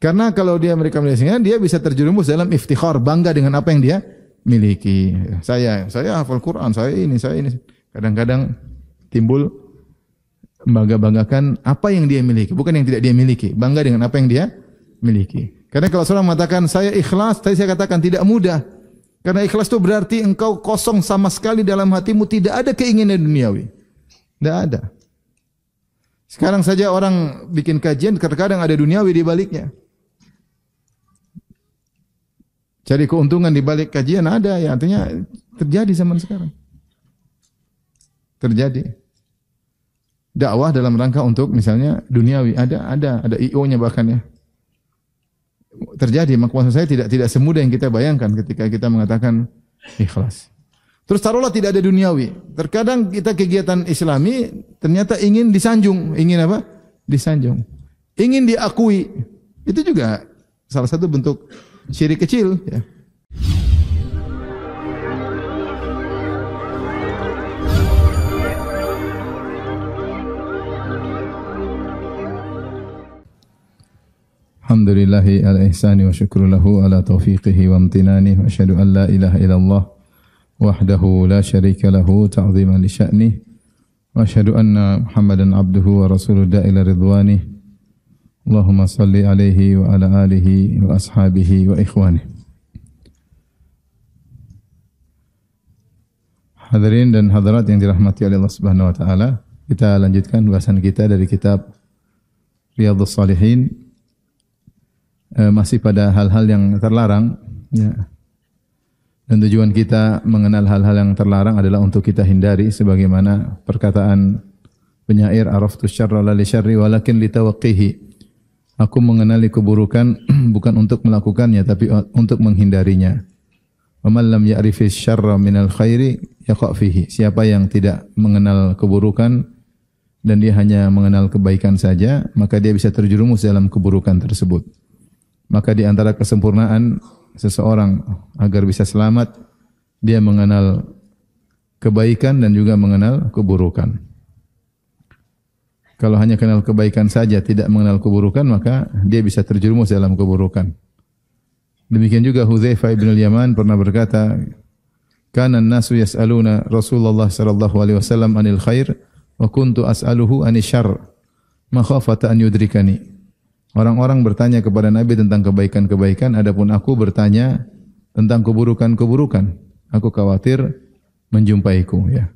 Karena kalau dia mereka melihatnya, dia bisa terjerumus dalam iftikhar, bangga dengan apa yang dia miliki. Saya, saya hafal Quran, saya ini, saya ini. Kadang-kadang timbul bangga-banggakan apa yang dia miliki, bukan yang tidak dia miliki. Bangga dengan apa yang dia miliki. Karena kalau seorang mengatakan saya ikhlas, tadi saya katakan tidak mudah. Karena ikhlas itu berarti engkau kosong sama sekali dalam hatimu, tidak ada keinginan duniawi. Tidak ada. Sekarang saja orang bikin kajian, kadang-kadang ada duniawi di baliknya. Cari keuntungan di balik kajian ada ya, artinya terjadi zaman sekarang. Terjadi. Dakwah dalam rangka untuk misalnya duniawi ada ada ada IO-nya bahkan ya. Terjadi, maksud saya tidak tidak semudah yang kita bayangkan ketika kita mengatakan ikhlas. Terus taruhlah tidak ada duniawi. Terkadang kita kegiatan islami ternyata ingin disanjung, ingin apa? Disanjung. Ingin diakui. Itu juga salah satu bentuk syirik kecil ya. Alhamdulillahi ala ihsani wa syukru lahu ala taufiqihi wa amtinani wa asyhadu an la ilaha illallah wahdahu la syarika lahu ta'ziman li sya'ni wa asyhadu anna Muhammadan abduhu wa rasuluhu da ila ridwanihi Allahumma salli alaihi wa ala alihi wa ashabihi wa ikhwani. Hadirin dan hadirat yang dirahmati oleh Allah Subhanahu wa taala, kita lanjutkan bahasan kita dari kitab Riyadhus Shalihin e, eh, masih pada hal-hal yang terlarang ya. Dan tujuan kita mengenal hal-hal yang terlarang adalah untuk kita hindari sebagaimana perkataan penyair araftu syarra la li syarri walakin li Aku mengenali keburukan bukan untuk melakukannya tapi untuk menghindarinya. Waman lam ya'rifi syarra minal khairi fihi. Siapa yang tidak mengenal keburukan dan dia hanya mengenal kebaikan saja, maka dia bisa terjerumus dalam keburukan tersebut. Maka di antara kesempurnaan seseorang agar bisa selamat, dia mengenal kebaikan dan juga mengenal keburukan. Kalau hanya kenal kebaikan saja, tidak mengenal keburukan, maka dia bisa terjerumus dalam keburukan. Demikian juga Hudzaifah bin yaman pernah berkata, "Kana nasu yas'aluna Rasulullah sallallahu alaihi wasallam anil khair wa kuntu as'aluhu anil syarr makhafata an yudrikani." Orang-orang bertanya kepada Nabi tentang kebaikan-kebaikan, adapun aku bertanya tentang keburukan-keburukan. Aku khawatir menjumpaiku ya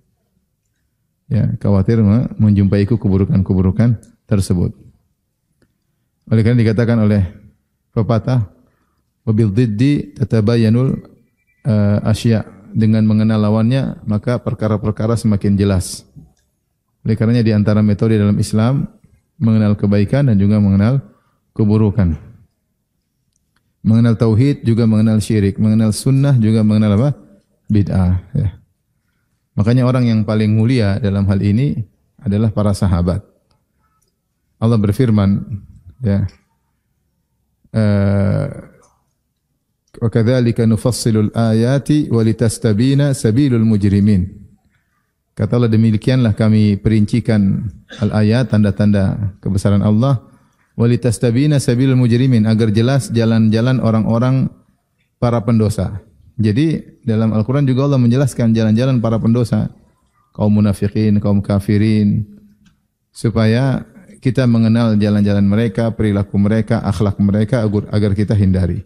ya khawatir menjumpaiku keburukan-keburukan tersebut. Oleh karena dikatakan oleh pepatah mobil diddi tatabayanul uh, asya dengan mengenal lawannya maka perkara-perkara semakin jelas. Oleh karenanya di antara metode dalam Islam mengenal kebaikan dan juga mengenal keburukan. Mengenal tauhid juga mengenal syirik, mengenal sunnah juga mengenal apa? bid'ah ya. Makanya orang yang paling mulia dalam hal ini adalah para sahabat. Allah berfirman, ya. Eh, wa kadzalika nufassilu al-ayati wa sabilul mujrimin. Katalah demikianlah kami perincikan al-ayat tanda-tanda kebesaran Allah Walitastabina litastabina sabilul mujrimin agar jelas jalan-jalan orang-orang para pendosa. Jadi dalam Al-Quran juga Allah menjelaskan jalan-jalan para pendosa, kaum munafikin, kaum kafirin, supaya kita mengenal jalan-jalan mereka, perilaku mereka, akhlak mereka agar kita hindari.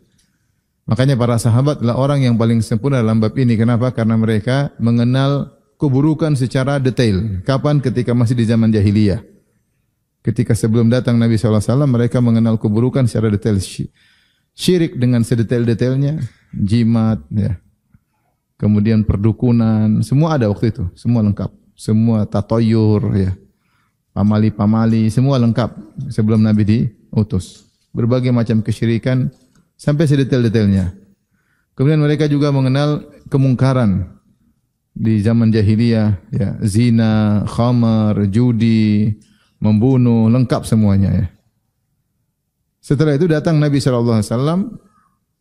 Makanya para sahabat adalah orang yang paling sempurna dalam bab ini. Kenapa? Karena mereka mengenal keburukan secara detail. Kapan? Ketika masih di zaman jahiliyah. Ketika sebelum datang Nabi SAW, mereka mengenal keburukan secara detail syirik dengan sedetail-detailnya, jimat ya. Kemudian perdukunan, semua ada waktu itu, semua lengkap. Semua tatoyur ya. Pamali-pamali, semua lengkap sebelum Nabi diutus. Berbagai macam kesyirikan sampai sedetail-detailnya. Kemudian mereka juga mengenal kemungkaran di zaman jahiliyah ya, zina, khamar, judi, membunuh, lengkap semuanya ya. Setelah itu datang Nabi sallallahu alaihi wasallam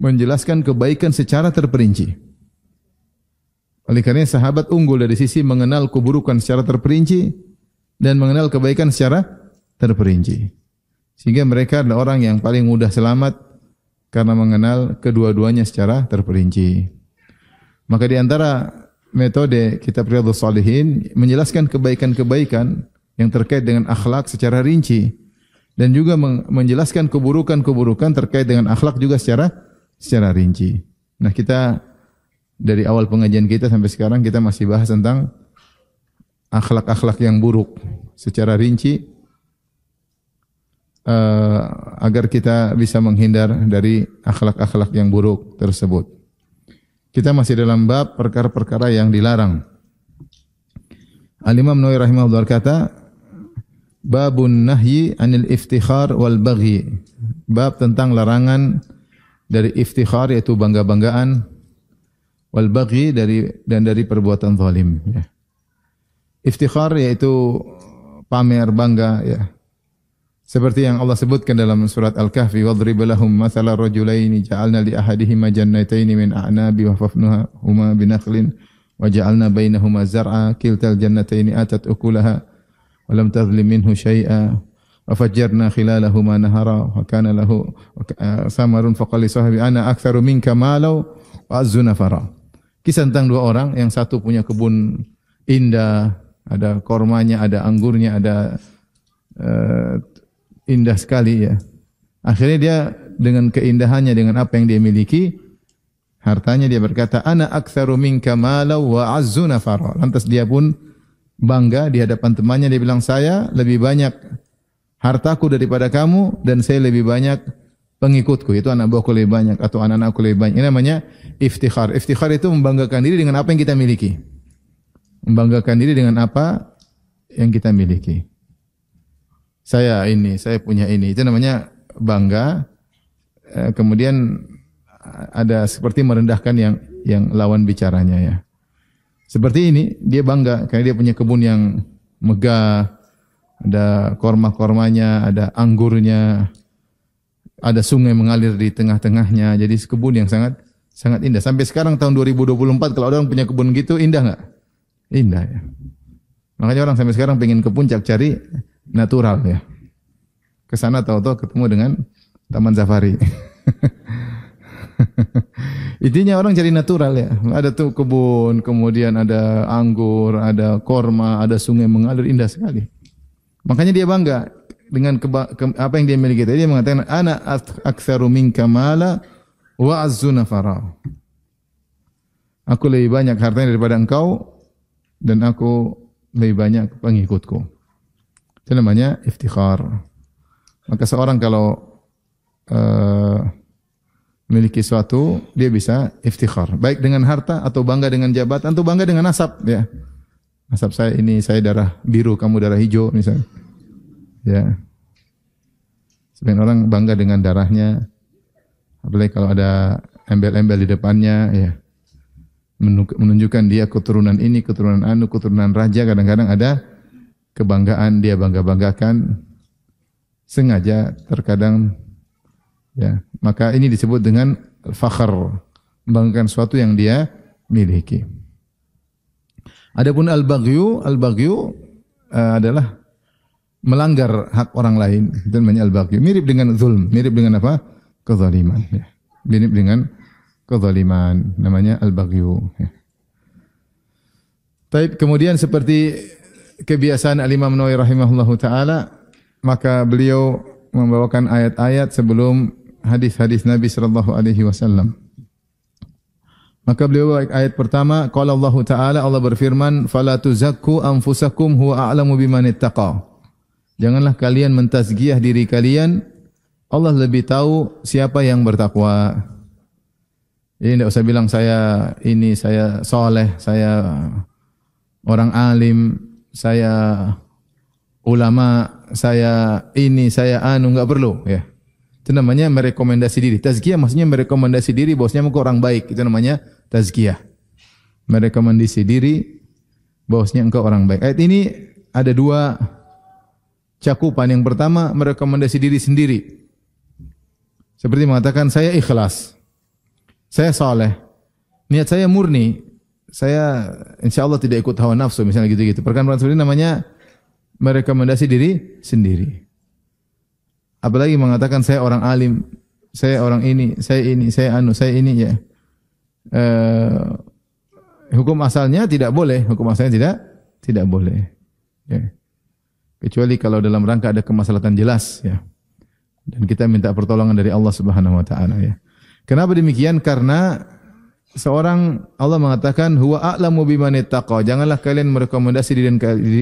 menjelaskan kebaikan secara terperinci. Oleh karena sahabat unggul dari sisi mengenal keburukan secara terperinci dan mengenal kebaikan secara terperinci. Sehingga mereka adalah orang yang paling mudah selamat karena mengenal kedua-duanya secara terperinci. Maka di antara metode kitab Riyadhus Shalihin menjelaskan kebaikan-kebaikan yang terkait dengan akhlak secara rinci dan juga menjelaskan keburukan-keburukan terkait dengan akhlak juga secara secara rinci. Nah, kita dari awal pengajian kita sampai sekarang kita masih bahas tentang akhlak-akhlak yang buruk secara rinci uh, agar kita bisa menghindar dari akhlak-akhlak yang buruk tersebut. Kita masih dalam bab perkara-perkara yang dilarang. Al-Imam Nawawi rahimahullah berkata, Babun nahyi anil iftikhar wal baghi. Bab tentang larangan dari iftikhar yaitu bangga-banggaan wal baghi dari dan dari perbuatan zalim ya. Iftikhar yaitu pamer bangga ya. Seperti yang Allah sebutkan dalam surat Al-Kahfi, "Wadrib lahum mathala rajulaini ja'alna li ahadihima jannataini min a'nabi wa fafnuha huma binakhlin wa ja'alna bainahuma zar'a kiltal jannataini atat ukulaha." walam tazlim minhu syai'a wa fajjarna khilalahu ma nahara wa kana lahu uh, samarun faqali sahabi ana aktsaru minka malau wa azzunafara. Kisah tentang dua orang yang satu punya kebun indah, ada kormanya, ada anggurnya, ada uh, indah sekali ya. Akhirnya dia dengan keindahannya dengan apa yang dia miliki hartanya dia berkata ana aktsaru minka malau wa azzunafara. Lantas dia pun bangga di hadapan temannya dia bilang saya lebih banyak hartaku daripada kamu dan saya lebih banyak pengikutku itu anak buahku lebih banyak atau anak-anakku lebih banyak ini namanya iftikhar iftikhar itu membanggakan diri dengan apa yang kita miliki membanggakan diri dengan apa yang kita miliki saya ini saya punya ini itu namanya bangga eh, kemudian ada seperti merendahkan yang yang lawan bicaranya ya seperti ini, dia bangga karena dia punya kebun yang megah, ada korma-kormanya, ada anggurnya, ada sungai mengalir di tengah-tengahnya. Jadi kebun yang sangat sangat indah. Sampai sekarang tahun 2024 kalau orang punya kebun gitu indah nggak? Indah ya. Makanya orang sampai sekarang pengen ke puncak cari natural ya. Ke sana tahu-tahu ketemu dengan Taman Safari. Intinya orang cari natural ya. Ada tuh kebun, kemudian ada anggur, ada korma, ada sungai mengalir indah sekali. Makanya dia bangga dengan keba, ke, apa yang dia miliki. Dia mengatakan ana aktsaru minka mala wa azzu nafara. Aku lebih banyak hartanya daripada engkau dan aku lebih banyak pengikutku. Itu namanya iftikhar. Maka seorang kalau uh, memiliki suatu dia bisa iftikhar baik dengan harta atau bangga dengan jabatan atau bangga dengan nasab ya nasab saya ini saya darah biru kamu darah hijau misalnya ya sebagian orang bangga dengan darahnya apalagi kalau ada embel-embel di depannya ya menunjukkan dia keturunan ini keturunan anu keturunan raja kadang-kadang ada kebanggaan dia bangga-banggakan sengaja terkadang Ya, maka ini disebut dengan fakhr, membanggakan sesuatu yang dia miliki. Adapun al-baghyu, al-baghyu uh, adalah melanggar hak orang lain dan namanya al-baghyu. Mirip dengan zulm, mirip dengan apa? kezaliman ya. Mirip dengan kezaliman namanya al-baghyu ya. Taib kemudian seperti kebiasaan Al-Imam Nawawi rahimahullahu taala maka beliau membawakan ayat-ayat sebelum hadis-hadis Nabi sallallahu alaihi wasallam. Maka beliau ayat pertama qala Allah taala Allah berfirman fala tuzakku anfusakum huwa a'lamu biman ittaqa. Janganlah kalian mentazkiyah diri kalian Allah lebih tahu siapa yang bertakwa. Ini tidak usah bilang saya ini saya soleh, saya orang alim, saya ulama, saya ini, saya anu, nggak perlu ya. Itu namanya merekomendasi diri. Tazkiyah maksudnya merekomendasi diri bahwasanya engkau orang baik. Itu namanya tazkiyah. Merekomendasi diri bahwasanya engkau orang baik. Ayat ini ada dua cakupan. Yang pertama merekomendasi diri sendiri. Seperti mengatakan saya ikhlas. Saya soleh. Niat saya murni. Saya insya Allah tidak ikut hawa nafsu misalnya gitu-gitu. Perkara-perkara seperti namanya merekomendasi diri sendiri. Apalagi mengatakan saya orang alim, saya orang ini, saya ini, saya anu, saya ini ya. Eh, hukum asalnya tidak boleh, hukum asalnya tidak tidak boleh. Ya. Kecuali kalau dalam rangka ada kemaslahatan jelas ya. Dan kita minta pertolongan dari Allah Subhanahu wa taala ya. Kenapa demikian? Karena seorang Allah mengatakan huwa a'lamu biman ittaqa. Janganlah kalian merekomendasi diri,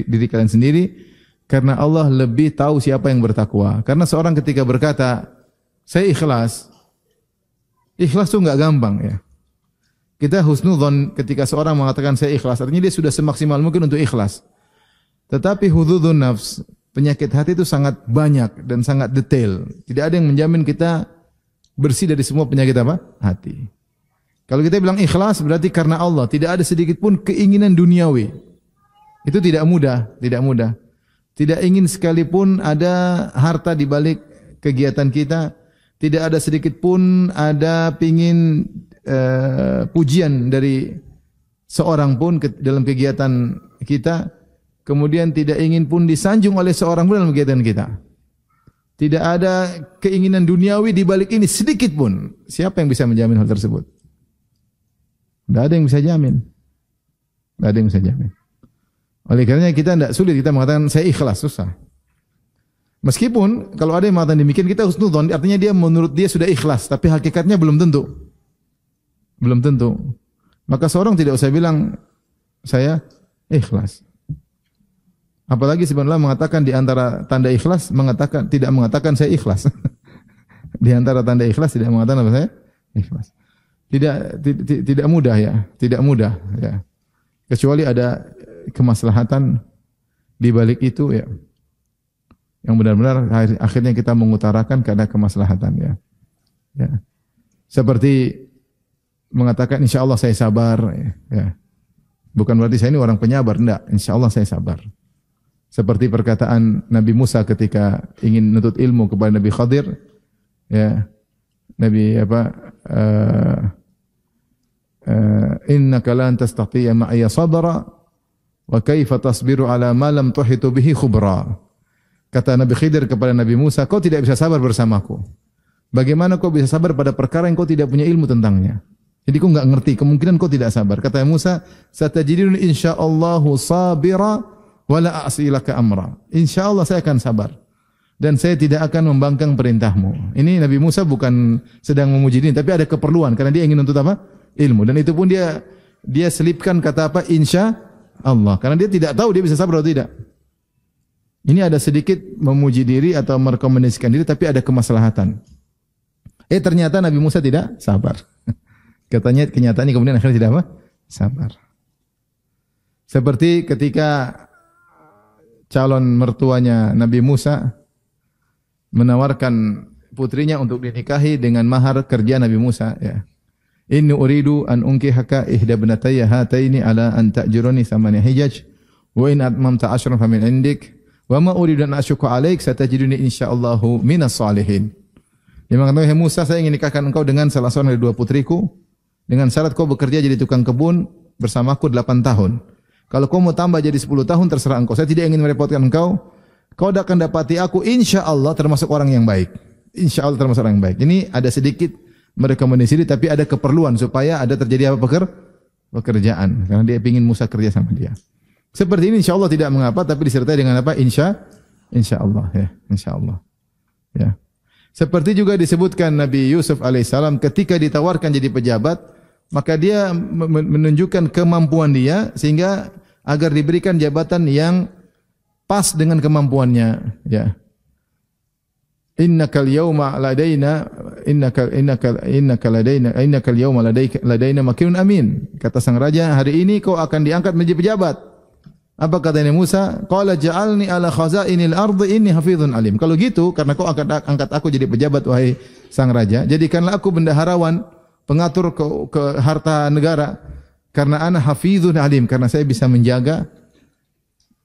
diri kalian sendiri karena Allah lebih tahu siapa yang bertakwa. Karena seorang ketika berkata, saya ikhlas. Ikhlas itu nggak gampang ya. Kita husnudhon ketika seorang mengatakan saya ikhlas, artinya dia sudah semaksimal mungkin untuk ikhlas. Tetapi hududun nafs, penyakit hati itu sangat banyak dan sangat detail. Tidak ada yang menjamin kita bersih dari semua penyakit apa? Hati. Kalau kita bilang ikhlas berarti karena Allah, tidak ada sedikit pun keinginan duniawi. Itu tidak mudah, tidak mudah. Tidak ingin sekalipun ada harta di balik kegiatan kita. Tidak ada sedikit pun ada pingin uh, pujian dari seorang pun ke, dalam kegiatan kita. Kemudian tidak ingin pun disanjung oleh seorang pun dalam kegiatan kita. Tidak ada keinginan duniawi di balik ini sedikit pun. Siapa yang bisa menjamin hal tersebut? Tidak ada yang bisa jamin. Tidak ada yang bisa jamin. Oleh karenanya kita tidak sulit kita mengatakan saya ikhlas susah. Meskipun kalau ada yang mengatakan demikian kita harus nuton, artinya dia menurut dia sudah ikhlas tapi hakikatnya belum tentu. Belum tentu. Maka seorang tidak usah bilang saya ikhlas. Apalagi sebenarnya mengatakan di antara tanda ikhlas mengatakan tidak mengatakan saya ikhlas. di antara tanda ikhlas tidak mengatakan apa saya ikhlas. Tidak tidak mudah ya, tidak mudah ya. Kecuali ada kemaslahatan di balik itu ya. Yang benar-benar akhirnya kita mengutarakan karena kemaslahatan ya. ya. Seperti mengatakan insya Allah saya sabar ya. Bukan berarti saya ini orang penyabar, enggak. Insya Allah saya sabar. Seperti perkataan Nabi Musa ketika ingin menuntut ilmu kepada Nabi Khadir, ya, Nabi apa uh, eh, uh, eh, Inna lan tastati'a ma'ayya sabara Wa kaifa tasbiru ala ma lam tuhitu bihi khubra? Kata Nabi Khidir kepada Nabi Musa, kau tidak bisa sabar bersamaku. Bagaimana kau bisa sabar pada perkara yang kau tidak punya ilmu tentangnya? Jadi kau enggak ngerti, kemungkinan kau tidak sabar. Kata Musa, satajidun insyaallahu sabira wala asilaka amra. Insyaallah saya akan sabar dan saya tidak akan membangkang perintahmu. Ini Nabi Musa bukan sedang memuji diri, tapi ada keperluan karena dia ingin untuk apa? Ilmu. Dan itu pun dia dia selipkan kata apa? Insya Allah. Karena dia tidak tahu dia bisa sabar atau tidak. Ini ada sedikit memuji diri atau merekomendasikan diri, tapi ada kemaslahatan. Eh ternyata Nabi Musa tidak sabar. Katanya kenyataan ini kemudian akhirnya tidak apa? Sabar. Seperti ketika calon mertuanya Nabi Musa menawarkan putrinya untuk dinikahi dengan mahar kerja Nabi Musa. Ya. Inni uridu an unkihaka ihda binataya hataini ala an ta'juruni thamani hijaj wa in atmamta ashran famin indik wa ma uridu an asyuka alaik satajiduni insyaallahu minas salihin. Dia mengatakan, "Hei Musa, saya ingin nikahkan engkau dengan salah seorang dari dua putriku dengan syarat kau bekerja jadi tukang kebun bersamaku 8 tahun. Kalau kau mau tambah jadi 10 tahun terserah engkau. Saya tidak ingin merepotkan engkau. Kau akan dapati aku insyaallah termasuk orang yang baik. Insyaallah termasuk orang yang baik. Ini ada sedikit merekomendasi tapi ada keperluan supaya ada terjadi apa peker pekerjaan karena dia ingin Musa kerja sama dia. Seperti ini insya Allah tidak mengapa tapi disertai dengan apa insya insya Allah ya insya Allah ya. Seperti juga disebutkan Nabi Yusuf alaihissalam ketika ditawarkan jadi pejabat maka dia menunjukkan kemampuan dia sehingga agar diberikan jabatan yang pas dengan kemampuannya ya. Innakal yauma ladaina innaka innaka innaka ladaina innaka al-yawma ladaika ladaina makinun amin. Kata sang raja, hari ini kau akan diangkat menjadi pejabat. Apa kata ini Musa? Qala ja'alni ala khazainil ardi inni hafizun alim. Kalau gitu, karena kau akan angkat aku jadi pejabat wahai sang raja, jadikanlah aku bendaharawan, pengatur ke, ke harta negara karena ana hafizun alim, karena saya bisa menjaga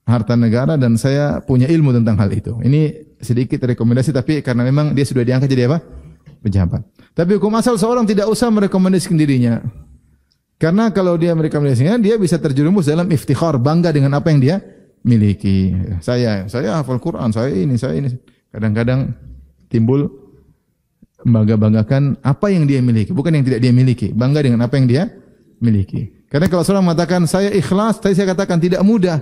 harta negara dan saya punya ilmu tentang hal itu. Ini sedikit rekomendasi tapi karena memang dia sudah diangkat jadi apa? pejabat. Tapi hukum asal seorang tidak usah merekomendasikan dirinya. Karena kalau dia merekomendasikan dia bisa terjerumus dalam iftikhar, bangga dengan apa yang dia miliki. Saya, saya hafal Quran, saya ini, saya ini. Kadang-kadang timbul bangga-banggakan apa yang dia miliki, bukan yang tidak dia miliki. Bangga dengan apa yang dia miliki. Karena kalau seorang mengatakan saya ikhlas, tadi saya katakan tidak mudah.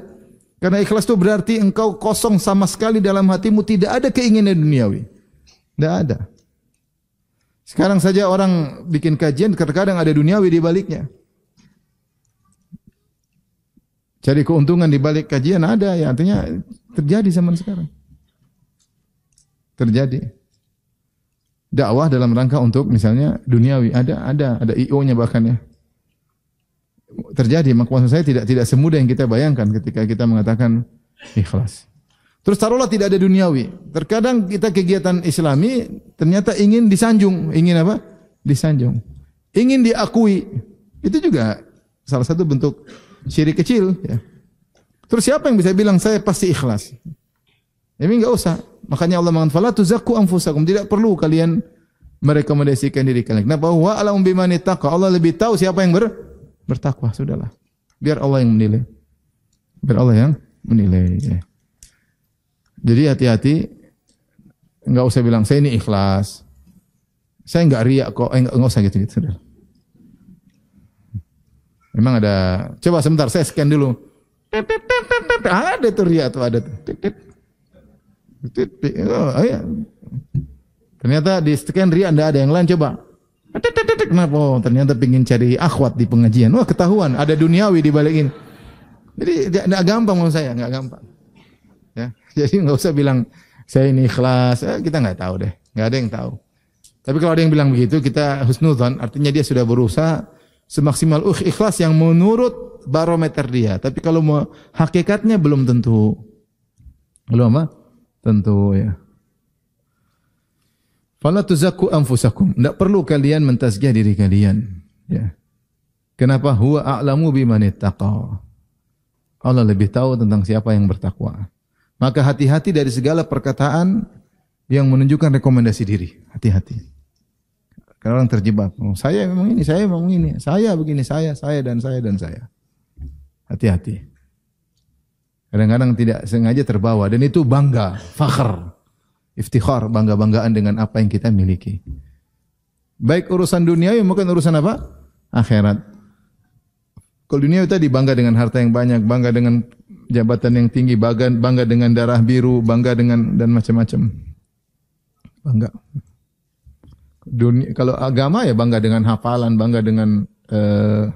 Karena ikhlas itu berarti engkau kosong sama sekali dalam hatimu, tidak ada keinginan duniawi. Tidak ada. Sekarang saja orang bikin kajian, terkadang ada duniawi di baliknya. Cari keuntungan di balik kajian ada ya, artinya terjadi zaman sekarang. Terjadi. Dakwah dalam rangka untuk misalnya duniawi ada ada ada IO-nya bahkan ya. Terjadi, maksud saya tidak tidak semudah yang kita bayangkan ketika kita mengatakan ikhlas. Terus taruhlah tidak ada duniawi. Terkadang kita kegiatan islami ternyata ingin disanjung, ingin apa? Disanjung. Ingin diakui. Itu juga salah satu bentuk syirik kecil ya. Terus siapa yang bisa bilang saya pasti ikhlas? Ini enggak usah. Makanya Allah mengatakan fala tuzakku anfusakum. Tidak perlu kalian merekomendasikan diri kalian. Kenapa? Wa alam bimani taqwa. Allah lebih tahu siapa yang ber bertakwa. Sudahlah. Biar Allah yang menilai. Biar Allah yang menilai. Ya. Jadi hati-hati, nggak usah bilang saya ini ikhlas, saya enggak riak kok, enggak eh, enggak usah gitu-gitu. Memang ada, coba sebentar saya scan dulu. Ada tuh riak tuh ada tuh. Oh, oh, iya. Ternyata di scan riak enggak ada yang lain coba. Kenapa? Oh, ternyata pingin cari akhwat di pengajian. Wah ketahuan, ada duniawi di balik ini. Jadi tidak gampang menurut saya, enggak gampang. Jadi nggak usah bilang saya ini ikhlas, eh, kita nggak tahu deh, nggak ada yang tahu. Tapi kalau ada yang bilang begitu, kita husnudon, artinya dia sudah berusaha semaksimal uh, ikhlas yang menurut barometer dia. Tapi kalau mau hakikatnya belum tentu. Belum apa? Tentu ya. Fala tuzakku anfusakum. Tidak perlu kalian mentazkiyah diri kalian. Ya. Kenapa? Huwa a'lamu bimanit ittaqa. Allah lebih tahu tentang siapa yang bertakwa. Maka hati-hati dari segala perkataan yang menunjukkan rekomendasi diri. Hati-hati. Karena orang terjebak. Oh, saya memang ini, saya memang ini, saya begini, saya, saya dan saya dan saya. Hati-hati. Kadang-kadang tidak sengaja terbawa dan itu bangga, fakhr, iftikhar, bangga-banggaan dengan apa yang kita miliki. Baik urusan dunia, ya, mungkin urusan apa? Akhirat. Kalau dunia itu tadi bangga dengan harta yang banyak, bangga dengan jabatan yang tinggi, bangga, bangga dengan darah biru, bangga dengan dan macam-macam. Bangga. Dunia, kalau agama ya bangga dengan hafalan, bangga dengan eh,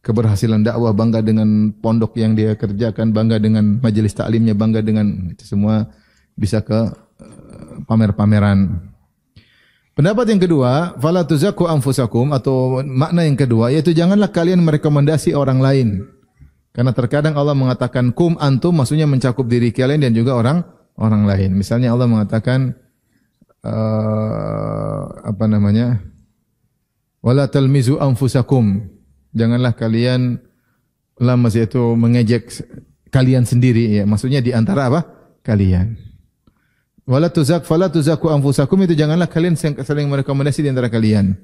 keberhasilan dakwah, bangga dengan pondok yang dia kerjakan, bangga dengan majelis taklimnya, bangga dengan itu semua bisa ke eh, pamer-pameran. Pendapat yang kedua, fala tuzakku anfusakum atau makna yang kedua yaitu janganlah kalian merekomendasi orang lain. Karena terkadang Allah mengatakan kum antum maksudnya mencakup diri kalian dan juga orang orang lain. Misalnya Allah mengatakan uh, apa namanya? Wala talmizu anfusakum. Janganlah kalian masih itu mengejek kalian sendiri ya. Maksudnya di antara apa? Kalian. Wala tuzak fala tuzaku anfusakum itu janganlah kalian saling merekomendasi di antara kalian.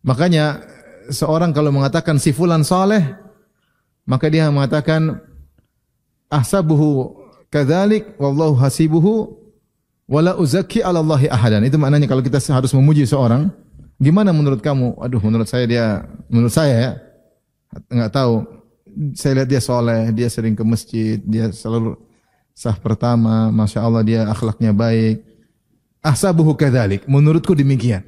Makanya seorang kalau mengatakan si fulan saleh, maka dia mengatakan ahsabuhu kadzalik wallahu hasibuhu wala uzaki ala Allahi ahadan. Itu maknanya kalau kita harus memuji seorang, gimana menurut kamu? Aduh, menurut saya dia menurut saya ya enggak tahu. Saya lihat dia soleh, dia sering ke masjid, dia selalu sah pertama, masya Allah dia akhlaknya baik. Ahsabuhu kadzalik. Menurutku demikian.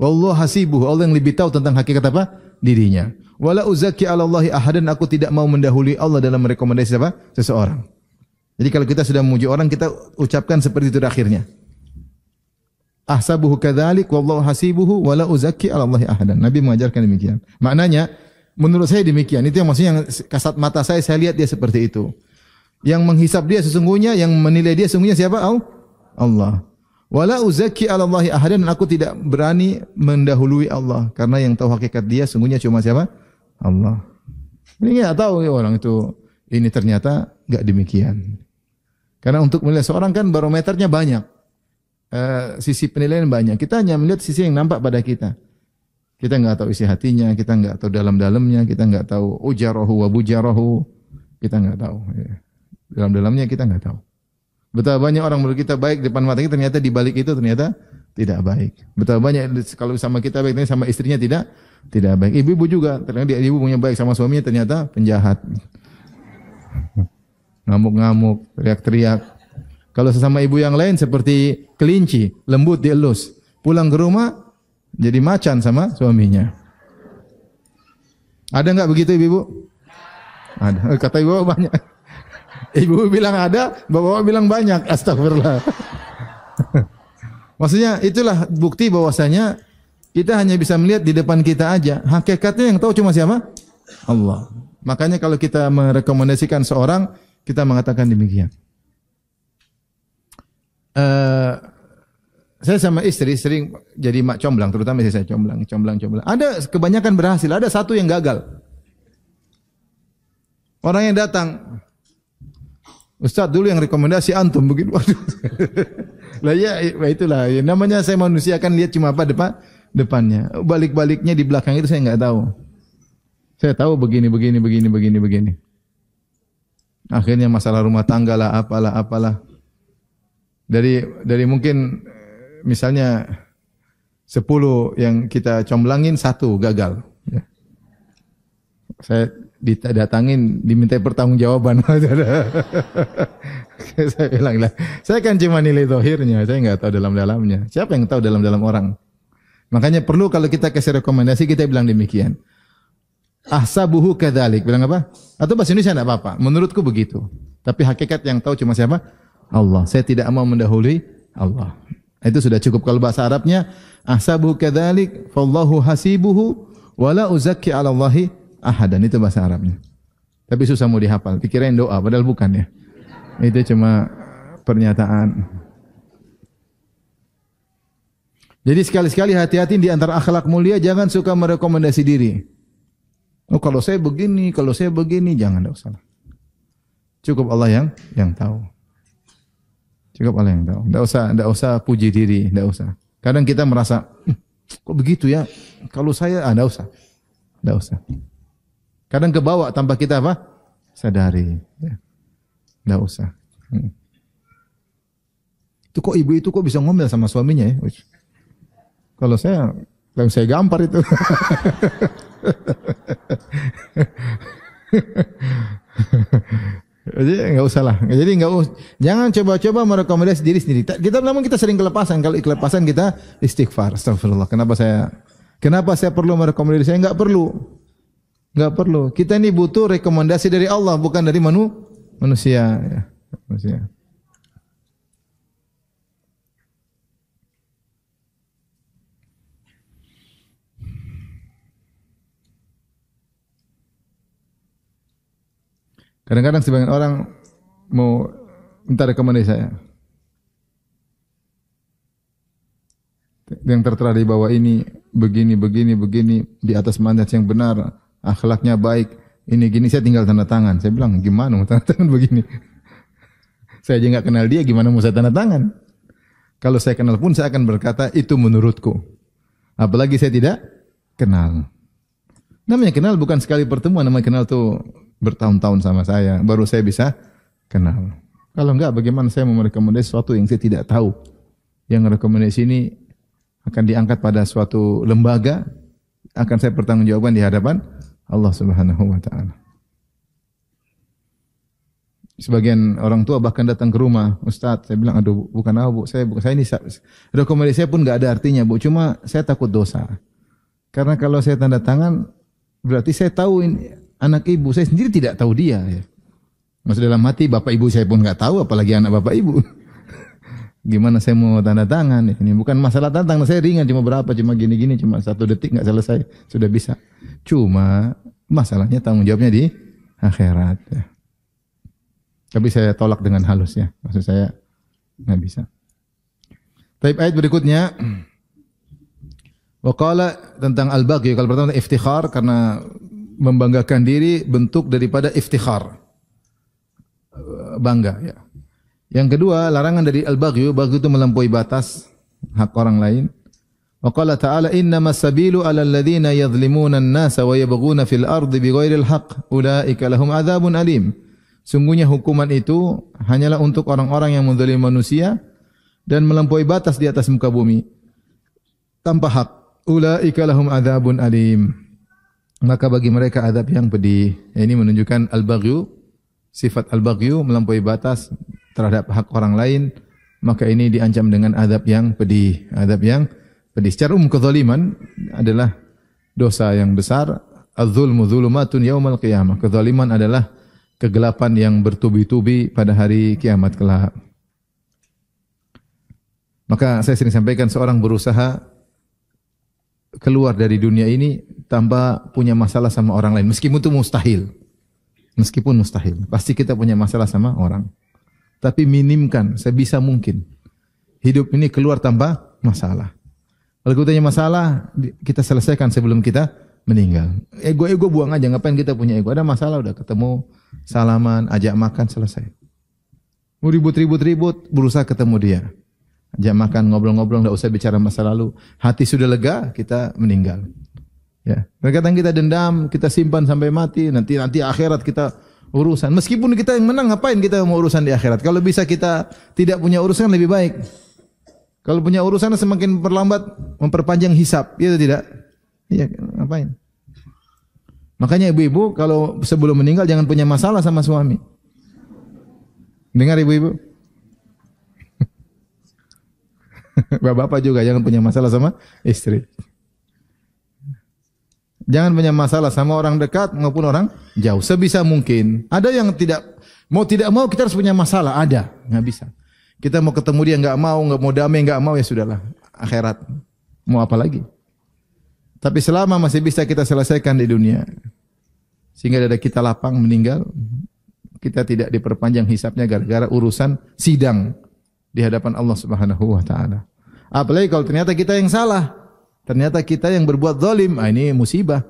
Wallahu hasibuhu. Allah yang lebih tahu tentang hakikat apa? Dirinya. Wala uzaki Allahi ahadan aku tidak mau mendahului Allah dalam merekomendasi apa Seseorang. Jadi kalau kita sudah memuji orang, kita ucapkan seperti itu akhirnya. Ahsabuhu kadzalik wallahu hasibuhu wala uzaki Allahi ahadan. Nabi mengajarkan demikian. Maknanya menurut saya demikian. Itu yang maksudnya yang kasat mata saya saya lihat dia seperti itu. Yang menghisap dia sesungguhnya, yang menilai dia sesungguhnya siapa? Allah. Wala uzaki Allahi ahadan aku tidak berani mendahului Allah karena yang tahu hakikat dia sesungguhnya cuma siapa? Allah. Ini nggak tahu ya orang itu ini ternyata nggak demikian. Karena untuk melihat seorang kan barometernya banyak. E, sisi penilaian banyak. Kita hanya melihat sisi yang nampak pada kita. Kita nggak tahu isi hatinya, kita nggak tahu dalam-dalamnya, kita nggak tahu ujarohu wa bujarohu, kita nggak tahu. Ya. Dalam-dalamnya kita nggak tahu. Betapa banyak orang menurut kita baik depan mata kita ternyata di balik itu ternyata tidak baik. Betapa banyak kalau sama kita baik sama istrinya tidak tidak baik. Ibu-ibu juga, ternyata dia ibu punya baik sama suaminya ternyata penjahat. Ngamuk-ngamuk, teriak-teriak. Kalau sesama ibu yang lain seperti kelinci, lembut dielus. Pulang ke rumah jadi macan sama suaminya. Ada nggak begitu ibu-ibu? Ada. Eh, kata ibu banyak. Ibu bilang ada, bapak bilang banyak. Astagfirullah. Maksudnya itulah bukti bahwasanya kita hanya bisa melihat di depan kita aja. Hakikatnya yang tahu cuma siapa? Allah. Makanya kalau kita merekomendasikan seorang, kita mengatakan demikian. Uh, saya sama istri sering jadi mak comblang, terutama istri saya comblang, comblang, comblang. Ada kebanyakan berhasil, ada satu yang gagal. Orang yang datang, Ustadz dulu yang rekomendasi antum begitu. Waduh. lah ya, ya itulah ya, namanya saya manusia kan lihat cuma apa depan depannya. Balik-baliknya di belakang itu saya nggak tahu. Saya tahu begini, begini, begini, begini, begini. Akhirnya masalah rumah tangga lah, apalah, apalah. Dari dari mungkin eh, misalnya 10 yang kita comblangin satu gagal. Ya. Saya didatangin dimintai pertanggungjawaban. saya bilang lah, saya kan cuma nilai tohirnya, saya nggak tahu dalam dalamnya. Siapa yang tahu dalam dalam orang? Makanya perlu kalau kita kasih rekomendasi kita bilang demikian. Ahsabuhu kadzalik. Bilang apa? Atau bahasa Indonesia enggak apa-apa. Menurutku begitu. Tapi hakikat yang tahu cuma siapa? Allah. Saya tidak mau mendahului Allah. Itu sudah cukup kalau bahasa Arabnya ahsabuhu kadzalik fallahu hasibuhu wala uzakki 'ala Allahi ahadan. Itu bahasa Arabnya. Tapi susah mau dihafal. Pikirin doa padahal bukan ya. Itu cuma pernyataan. Jadi sekali-sekali hati-hati di antara akhlak mulia jangan suka merekomendasi diri. Oh, kalau saya begini, kalau saya begini, jangan tidak usah. Cukup Allah yang yang tahu. Cukup Allah yang tahu. Tidak usah, tidak usah puji diri, tidak usah. Kadang kita merasa, kok begitu ya? Kalau saya, ah, tidak usah, tidak usah. Kadang kebawa bawah tanpa kita apa? Sadari. Tidak ya. usah. Hmm. Itu kok ibu itu kok bisa ngomel sama suaminya ya? Uish. Kalau saya, kalau saya gampar itu. Jadi nggak usah lah. Jadi nggak usah. jangan coba-coba merekomendasi diri sendiri. Kita namun kita sering kelepasan. Kalau kelepasan kita istighfar. Astagfirullah. Kenapa saya kenapa saya perlu merekomendasi? Saya nggak perlu. Nggak perlu. Kita ini butuh rekomendasi dari Allah bukan dari manu, manusia. Ya, manusia. Kadang-kadang sebagian orang mau minta rekomendasi saya. Yang tertera di bawah ini begini, begini, begini di atas mandat yang benar, akhlaknya baik. Ini gini saya tinggal tanda tangan. Saya bilang gimana mau tanda tangan begini? saya aja nggak kenal dia, gimana mau saya tanda tangan? Kalau saya kenal pun saya akan berkata itu menurutku. Apalagi saya tidak kenal. Namanya kenal bukan sekali pertemuan, namanya kenal tuh bertahun-tahun sama saya, baru saya bisa kenal. Kalau enggak bagaimana saya merekomendasikan sesuatu yang saya tidak tahu? Yang rekomendasi ini akan diangkat pada suatu lembaga, akan saya pertanggungjawaban di hadapan Allah Subhanahu wa taala. Sebagian orang tua bahkan datang ke rumah, Ustaz, saya bilang, aduh bukan apa bu, saya, saya ini, rekomendasi saya pun nggak ada artinya bu, cuma saya takut dosa. Karena kalau saya tanda tangan, berarti saya tahu ini, anak ibu. Saya sendiri tidak tahu dia. Ya. Maksud dalam hati bapak ibu saya pun nggak tahu, apalagi anak bapak ibu. Gimana saya mau tanda tangan? Ini bukan masalah tantang. tangan saya ringan, cuma berapa, cuma gini-gini, cuma satu detik nggak selesai sudah bisa. Cuma masalahnya tanggung jawabnya di akhirat. Ya. Tapi saya tolak dengan halus ya. Maksud saya nggak bisa. Tapi ayat berikutnya Wakala tentang al-baghi. Kalau pertama iftikhar karena membanggakan diri bentuk daripada iftikhar. Bangga ya. Yang kedua, larangan dari al-baghyu, baghyu itu melampaui batas hak orang lain. Wa qala ta'ala innamas sabilu 'alal ladzina yadhlimuna an-nasa wa yabghuna fil ardi al haqq ulaika lahum adzabun alim. Sungguhnya hukuman itu hanyalah untuk orang-orang yang mendzalimi manusia dan melampaui batas di atas muka bumi tanpa hak. Ulaika lahum adzabun alim maka bagi mereka adab yang pedih. Ini menunjukkan al-baghyu, sifat al-baghyu melampaui batas terhadap hak orang lain, maka ini diancam dengan adab yang pedih. Adab yang pedih. Secara umum kezaliman adalah dosa yang besar. Az-zulmu zulumatun yaumal qiyamah. Kezaliman adalah kegelapan yang bertubi-tubi pada hari kiamat kelak. Maka saya sering sampaikan seorang berusaha keluar dari dunia ini tanpa punya masalah sama orang lain. Meskipun itu mustahil. Meskipun mustahil. Pasti kita punya masalah sama orang. Tapi minimkan sebisa mungkin. Hidup ini keluar tanpa masalah. Kalau kita punya masalah, kita selesaikan sebelum kita meninggal. Ego-ego buang aja, ngapain kita punya ego? Ada masalah udah ketemu, salaman, ajak makan, selesai. ribut-ribut-ribut, berusaha ketemu dia. Jam makan ngobrol-ngobrol nggak usah bicara masa lalu. Hati sudah lega, kita meninggal. Ya. Terkadang kita dendam, kita simpan sampai mati, nanti nanti akhirat kita urusan. Meskipun kita yang menang, ngapain kita mau urusan di akhirat? Kalau bisa kita tidak punya urusan lebih baik. Kalau punya urusan semakin perlambat memperpanjang hisap, ya tidak? Iya, ngapain? Makanya ibu-ibu kalau sebelum meninggal jangan punya masalah sama suami. Dengar ibu-ibu. Bapak-bapak juga jangan punya masalah sama istri. Jangan punya masalah sama orang dekat maupun orang jauh sebisa mungkin. Ada yang tidak mau tidak mau kita harus punya masalah, ada. nggak bisa. Kita mau ketemu dia nggak mau, nggak mau damai, nggak mau ya sudahlah. Akhirat. Mau apa lagi? Tapi selama masih bisa kita selesaikan di dunia. Sehingga dada kita lapang meninggal, kita tidak diperpanjang hisapnya gara-gara urusan sidang di hadapan Allah Subhanahu wa taala. Apalagi kalau ternyata kita yang salah. Ternyata kita yang berbuat zalim. Ah, ini musibah.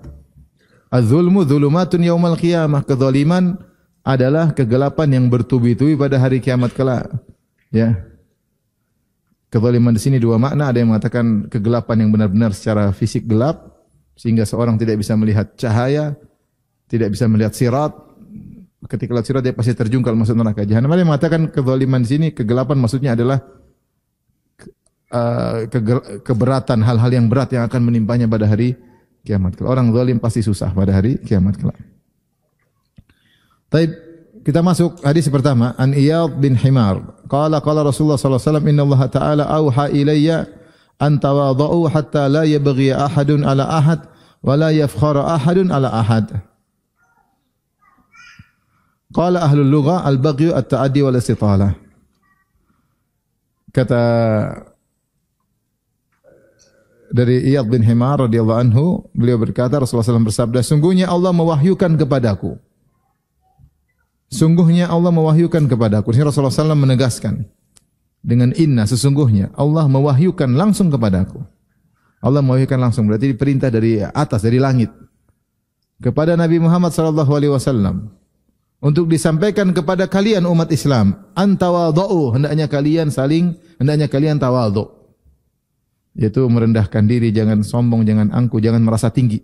Az-zulmu zulumatun yaumal qiyamah. Kezaliman adalah kegelapan yang bertubi-tubi pada hari kiamat kelak. Ya. Kezaliman di sini dua makna. Ada yang mengatakan kegelapan yang benar-benar secara fisik gelap sehingga seorang tidak bisa melihat cahaya, tidak bisa melihat sirat. Ketika lihat sirat dia pasti terjungkal masuk neraka jahanam. Ada yang mengatakan kezaliman di sini kegelapan maksudnya adalah Eh, keberatan hal-hal yang berat yang akan menimpanya pada hari kiamat kelak. Orang zalim pasti susah pada hari kiamat kelak. Taib kita masuk hadis pertama An Iyad bin Himar. Qala qala Rasulullah sallallahu alaihi wasallam inna Allah taala auha ilayya an tawadhu hatta la yabghi ahadun ala ahad wa la yafkhara ahadun ala ahad. Qala ahlul lughah al-baghyu at-ta'addi wal istitalah. Kata dari Iyad bin Himar radhiyallahu anhu, beliau berkata Rasulullah SAW bersabda, sungguhnya Allah mewahyukan kepadaku. Sungguhnya Allah mewahyukan kepadaku. Ini Rasulullah SAW menegaskan dengan inna sesungguhnya Allah mewahyukan langsung kepadaku. Allah mewahyukan langsung berarti perintah dari atas dari langit kepada Nabi Muhammad sallallahu alaihi wasallam untuk disampaikan kepada kalian umat Islam antawadhu hendaknya kalian saling hendaknya kalian tawadhu yaitu merendahkan diri, jangan sombong, jangan angku, jangan merasa tinggi.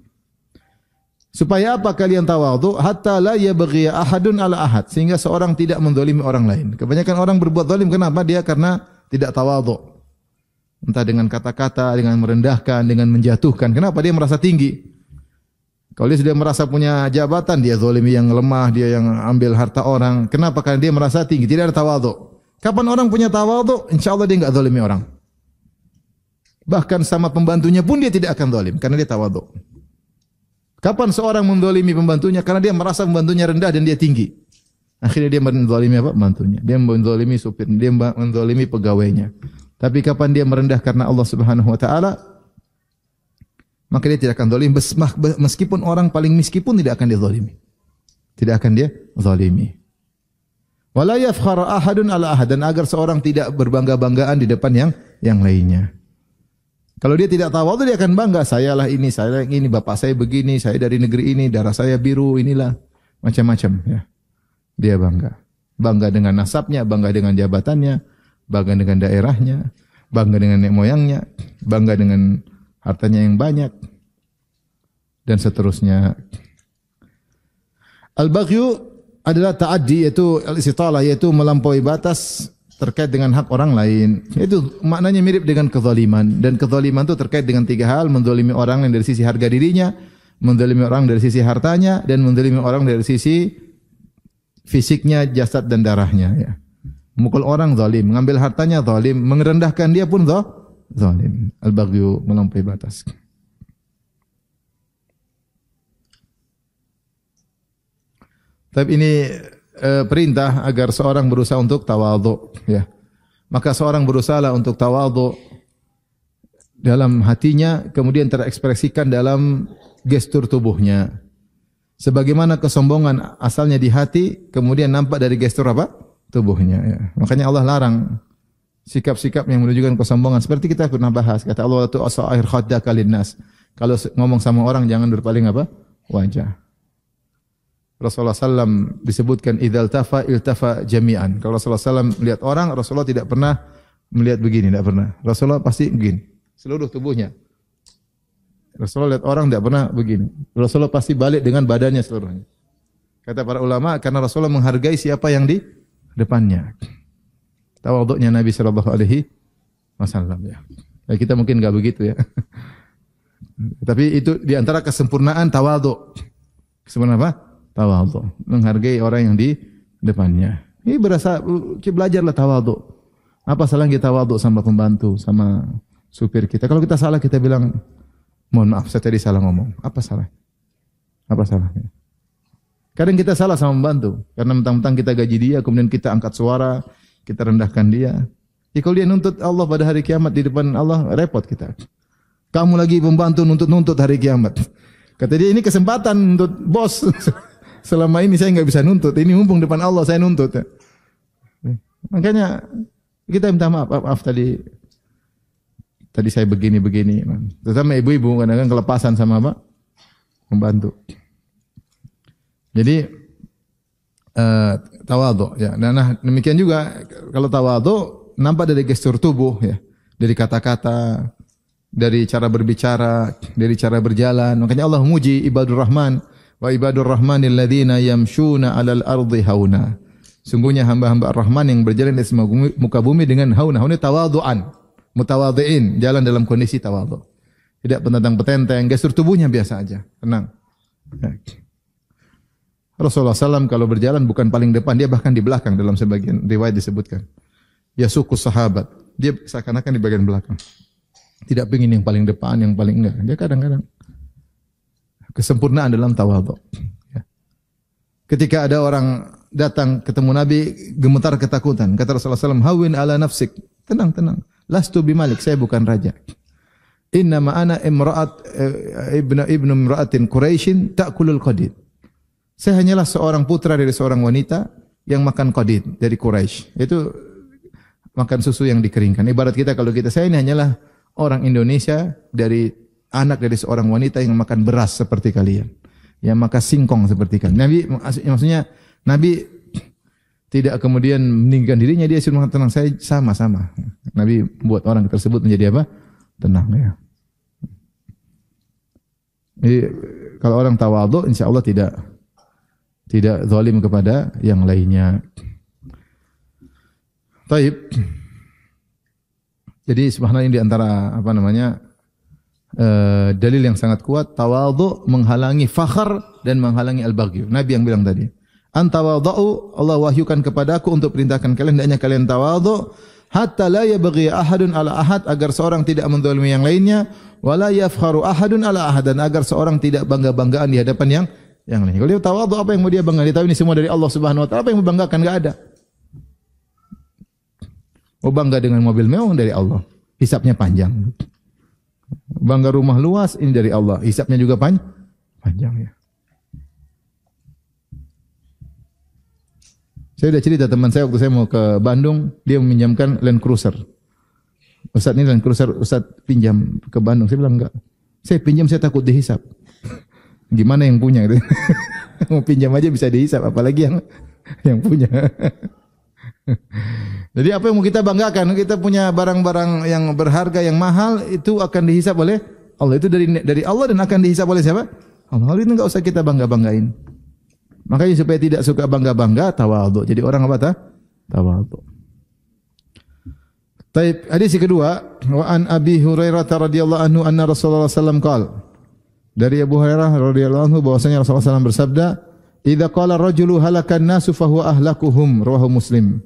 Supaya apa kalian tawadhu hatta la yabghi ahadun ala ahad sehingga seorang tidak mendolimi orang lain. Kebanyakan orang berbuat zalim kenapa? Dia karena tidak tawadhu. Entah dengan kata-kata, dengan merendahkan, dengan menjatuhkan. Kenapa dia merasa tinggi? Kalau dia sudah merasa punya jabatan, dia zalimi yang lemah, dia yang ambil harta orang. Kenapa? Karena dia merasa tinggi, tidak ada tawadhu. Kapan orang punya tawadhu, insyaallah dia enggak zalimi orang. Bahkan sama pembantunya pun dia tidak akan zalim karena dia tawadhu. Kapan seorang mendolimi pembantunya? Karena dia merasa pembantunya rendah dan dia tinggi. Akhirnya dia mendolimi apa? Pembantunya. Dia mendolimi supir, dia mendolimi pegawainya. Tapi kapan dia merendah karena Allah Subhanahu wa taala, maka dia tidak akan zalim meskipun orang paling miskin pun tidak akan dia zalimi. Tidak akan dia zalimi. Wala yafkhara ahadun ala ahad dan agar seorang tidak berbangga-banggaan di depan yang yang lainnya. Kalau dia tidak tawadhu dia akan bangga, Saya lah ini, saya ini, bapak saya begini, saya dari negeri ini, darah saya biru, inilah macam-macam ya. Dia bangga. Bangga dengan nasabnya, bangga dengan jabatannya, bangga dengan daerahnya, bangga dengan nenek moyangnya, bangga dengan hartanya yang banyak dan seterusnya. Al-baghyu adalah ta'addi yaitu al-istitalah yaitu melampaui batas terkait dengan hak orang lain. Itu maknanya mirip dengan kezaliman dan kezaliman itu terkait dengan tiga hal, menzalimi orang yang dari sisi harga dirinya, menzalimi orang dari sisi hartanya dan menzalimi orang dari sisi fisiknya, jasad dan darahnya ya. Mukul orang zalim, mengambil hartanya zalim, Mengerendahkan dia pun zalim. Al-baghyu melampaui batas. Tapi ini e, perintah agar seorang berusaha untuk tawadhu ya. Maka seorang berusaha untuk tawadhu dalam hatinya kemudian terekspresikan dalam gestur tubuhnya. Sebagaimana kesombongan asalnya di hati kemudian nampak dari gestur apa? tubuhnya ya. Makanya Allah larang sikap-sikap yang menunjukkan kesombongan seperti kita pernah bahas kata Allah tu asair khaddaka linnas. Kalau ngomong sama orang jangan berpaling apa? wajah. Rasulullah SAW disebutkan idal tafa iltafa jami'an. Kalau Rasulullah SAW melihat orang, Rasulullah tidak pernah melihat begini, tidak pernah. Rasulullah pasti begini, seluruh tubuhnya. Rasulullah lihat orang tidak pernah begini. Rasulullah pasti balik dengan badannya seluruhnya. Kata para ulama, karena Rasulullah menghargai siapa yang di depannya. Tawaduknya Nabi Shallallahu Alaihi Wasallam ya. ya. Kita mungkin nggak begitu ya. Tapi itu diantara kesempurnaan tawaduk. Kesempurnaan apa? tawadhu, menghargai orang yang di depannya. Ini berasa belajarlah tawadhu. Apa salah kita tawadhu sama pembantu, sama supir kita? Kalau kita salah kita bilang, "Mohon maaf, saya tadi salah ngomong." Apa salah? Apa salahnya? Kadang kita salah sama pembantu karena mentang-mentang kita gaji dia, kemudian kita angkat suara, kita rendahkan dia. Ya kalau dia nuntut Allah pada hari kiamat di depan Allah, repot kita. Kamu lagi membantu nuntut-nuntut hari kiamat. Kata dia ini kesempatan untuk bos. selama ini saya nggak bisa nuntut. Ini mumpung depan Allah saya nuntut. Makanya kita minta maaf, maaf, maaf tadi tadi saya begini-begini. Terutama ibu-ibu kadang-kadang kelepasan sama apa? Membantu. Jadi uh, eh, tawadu ya. Nah, nah, demikian juga kalau tawadu nampak dari gestur tubuh ya, dari kata-kata, dari cara berbicara, dari cara berjalan. Makanya Allah muji ibadur Rahman Wa ibadur rahmanil ladzina yamshuna 'alal ardi hauna. Sungguhnya hamba-hamba Rahman yang berjalan di muka bumi dengan hauna. Hauna tawadhu'an. Mutawadhi'in, jalan dalam kondisi tawadhu. Tidak petentang-petenteng, gestur tubuhnya biasa aja, tenang. Rasulullah SAW kalau berjalan bukan paling depan, dia bahkan di belakang dalam sebagian riwayat disebutkan. Ya suku sahabat, dia seakan-akan di bagian belakang. Tidak ingin yang paling depan, yang paling enggak. Dia kadang-kadang Kesempurnaan dalam tawadhu. Ya. Ketika ada orang datang ketemu Nabi gemetar ketakutan. Kata Rasulullah SAW, hawin ala nafsik. Tenang, tenang. Lastu bimalik, saya bukan raja. Inna ma ana imra'at eh, ibnu ibnu imra'atin Quraisyin ta'kulul qadid. Saya hanyalah seorang putra dari seorang wanita yang makan qadid dari Quraisy. Itu makan susu yang dikeringkan. Ibarat kita kalau kita saya ini hanyalah orang Indonesia dari anak dari seorang wanita yang makan beras seperti kalian, yang makan singkong seperti kalian. Nabi maksudnya Nabi tidak kemudian meninggikan dirinya dia suruh tenang saya sama-sama. Nabi buat orang tersebut menjadi apa? Tenang ya. Jadi kalau orang tawadhu insya Allah tidak tidak zalim kepada yang lainnya. Taib. Jadi subhanallah ini di antara apa namanya Eh, dalil yang sangat kuat tawadhu menghalangi fakhar dan menghalangi al-baghyu. Nabi yang bilang tadi, "Antawadhu Allah wahyukan kepadaku untuk perintahkan kalian hendaknya kalian tawadhu hatta la yabghi ahadun ala ahad agar seorang tidak mendolimi yang lainnya wala yafkharu ahadun ala ahad dan agar seorang tidak bangga-banggaan di hadapan yang yang lain. Kalau dia tawadhu apa yang mau dia bangga? Dia tahu ini semua dari Allah Subhanahu wa taala. Apa yang membanggakan enggak ada. Mau oh, bangga dengan mobil mewah dari Allah. Hisapnya panjang bangga rumah luas ini dari Allah. Hisapnya juga panjang, panjang ya. Saya sudah cerita teman saya waktu saya mau ke Bandung, dia meminjamkan Land Cruiser. Ustaz ini Land Cruiser, Ustaz pinjam ke Bandung. Saya bilang enggak. Saya pinjam saya takut dihisap. Gimana yang punya mau pinjam aja bisa dihisap, apalagi yang yang punya. Jadi apa yang mau kita banggakan? Kita punya barang-barang yang berharga yang mahal itu akan dihisap oleh Allah itu dari dari Allah dan akan dihisap oleh siapa? Allah itu enggak usah kita bangga-banggain. Makanya supaya tidak suka bangga-bangga, tawadhu. Jadi orang apa ta? Tawadhu. Taib, hadis kedua, wa an Abi Hurairah radhiyallahu anhu anna Rasulullah sallallahu alaihi Dari Abu Hurairah radhiyallahu anhu bahwasanya Rasulullah SAW bersabda, "Idza qala rajulu halakan nasu fa huwa ahlakuhum." Rawahu Muslim.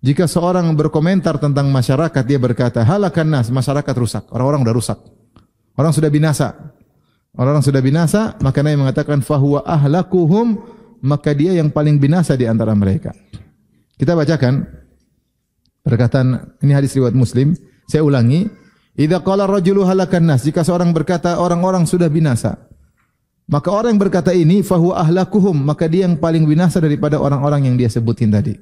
Jika seorang berkomentar tentang masyarakat, dia berkata, halakan nas, masyarakat rusak, orang-orang sudah rusak. Orang sudah binasa. Orang-orang sudah binasa, maka Nabi mengatakan, fahuwa ahlakuhum, maka dia yang paling binasa di antara mereka. Kita bacakan perkataan, ini hadis riwayat muslim, saya ulangi, Idza qala rajulu halakan nas, jika seorang berkata orang-orang sudah binasa, maka orang yang berkata ini fahuwa ahlakuhum, maka dia yang paling binasa daripada orang-orang yang dia sebutin tadi.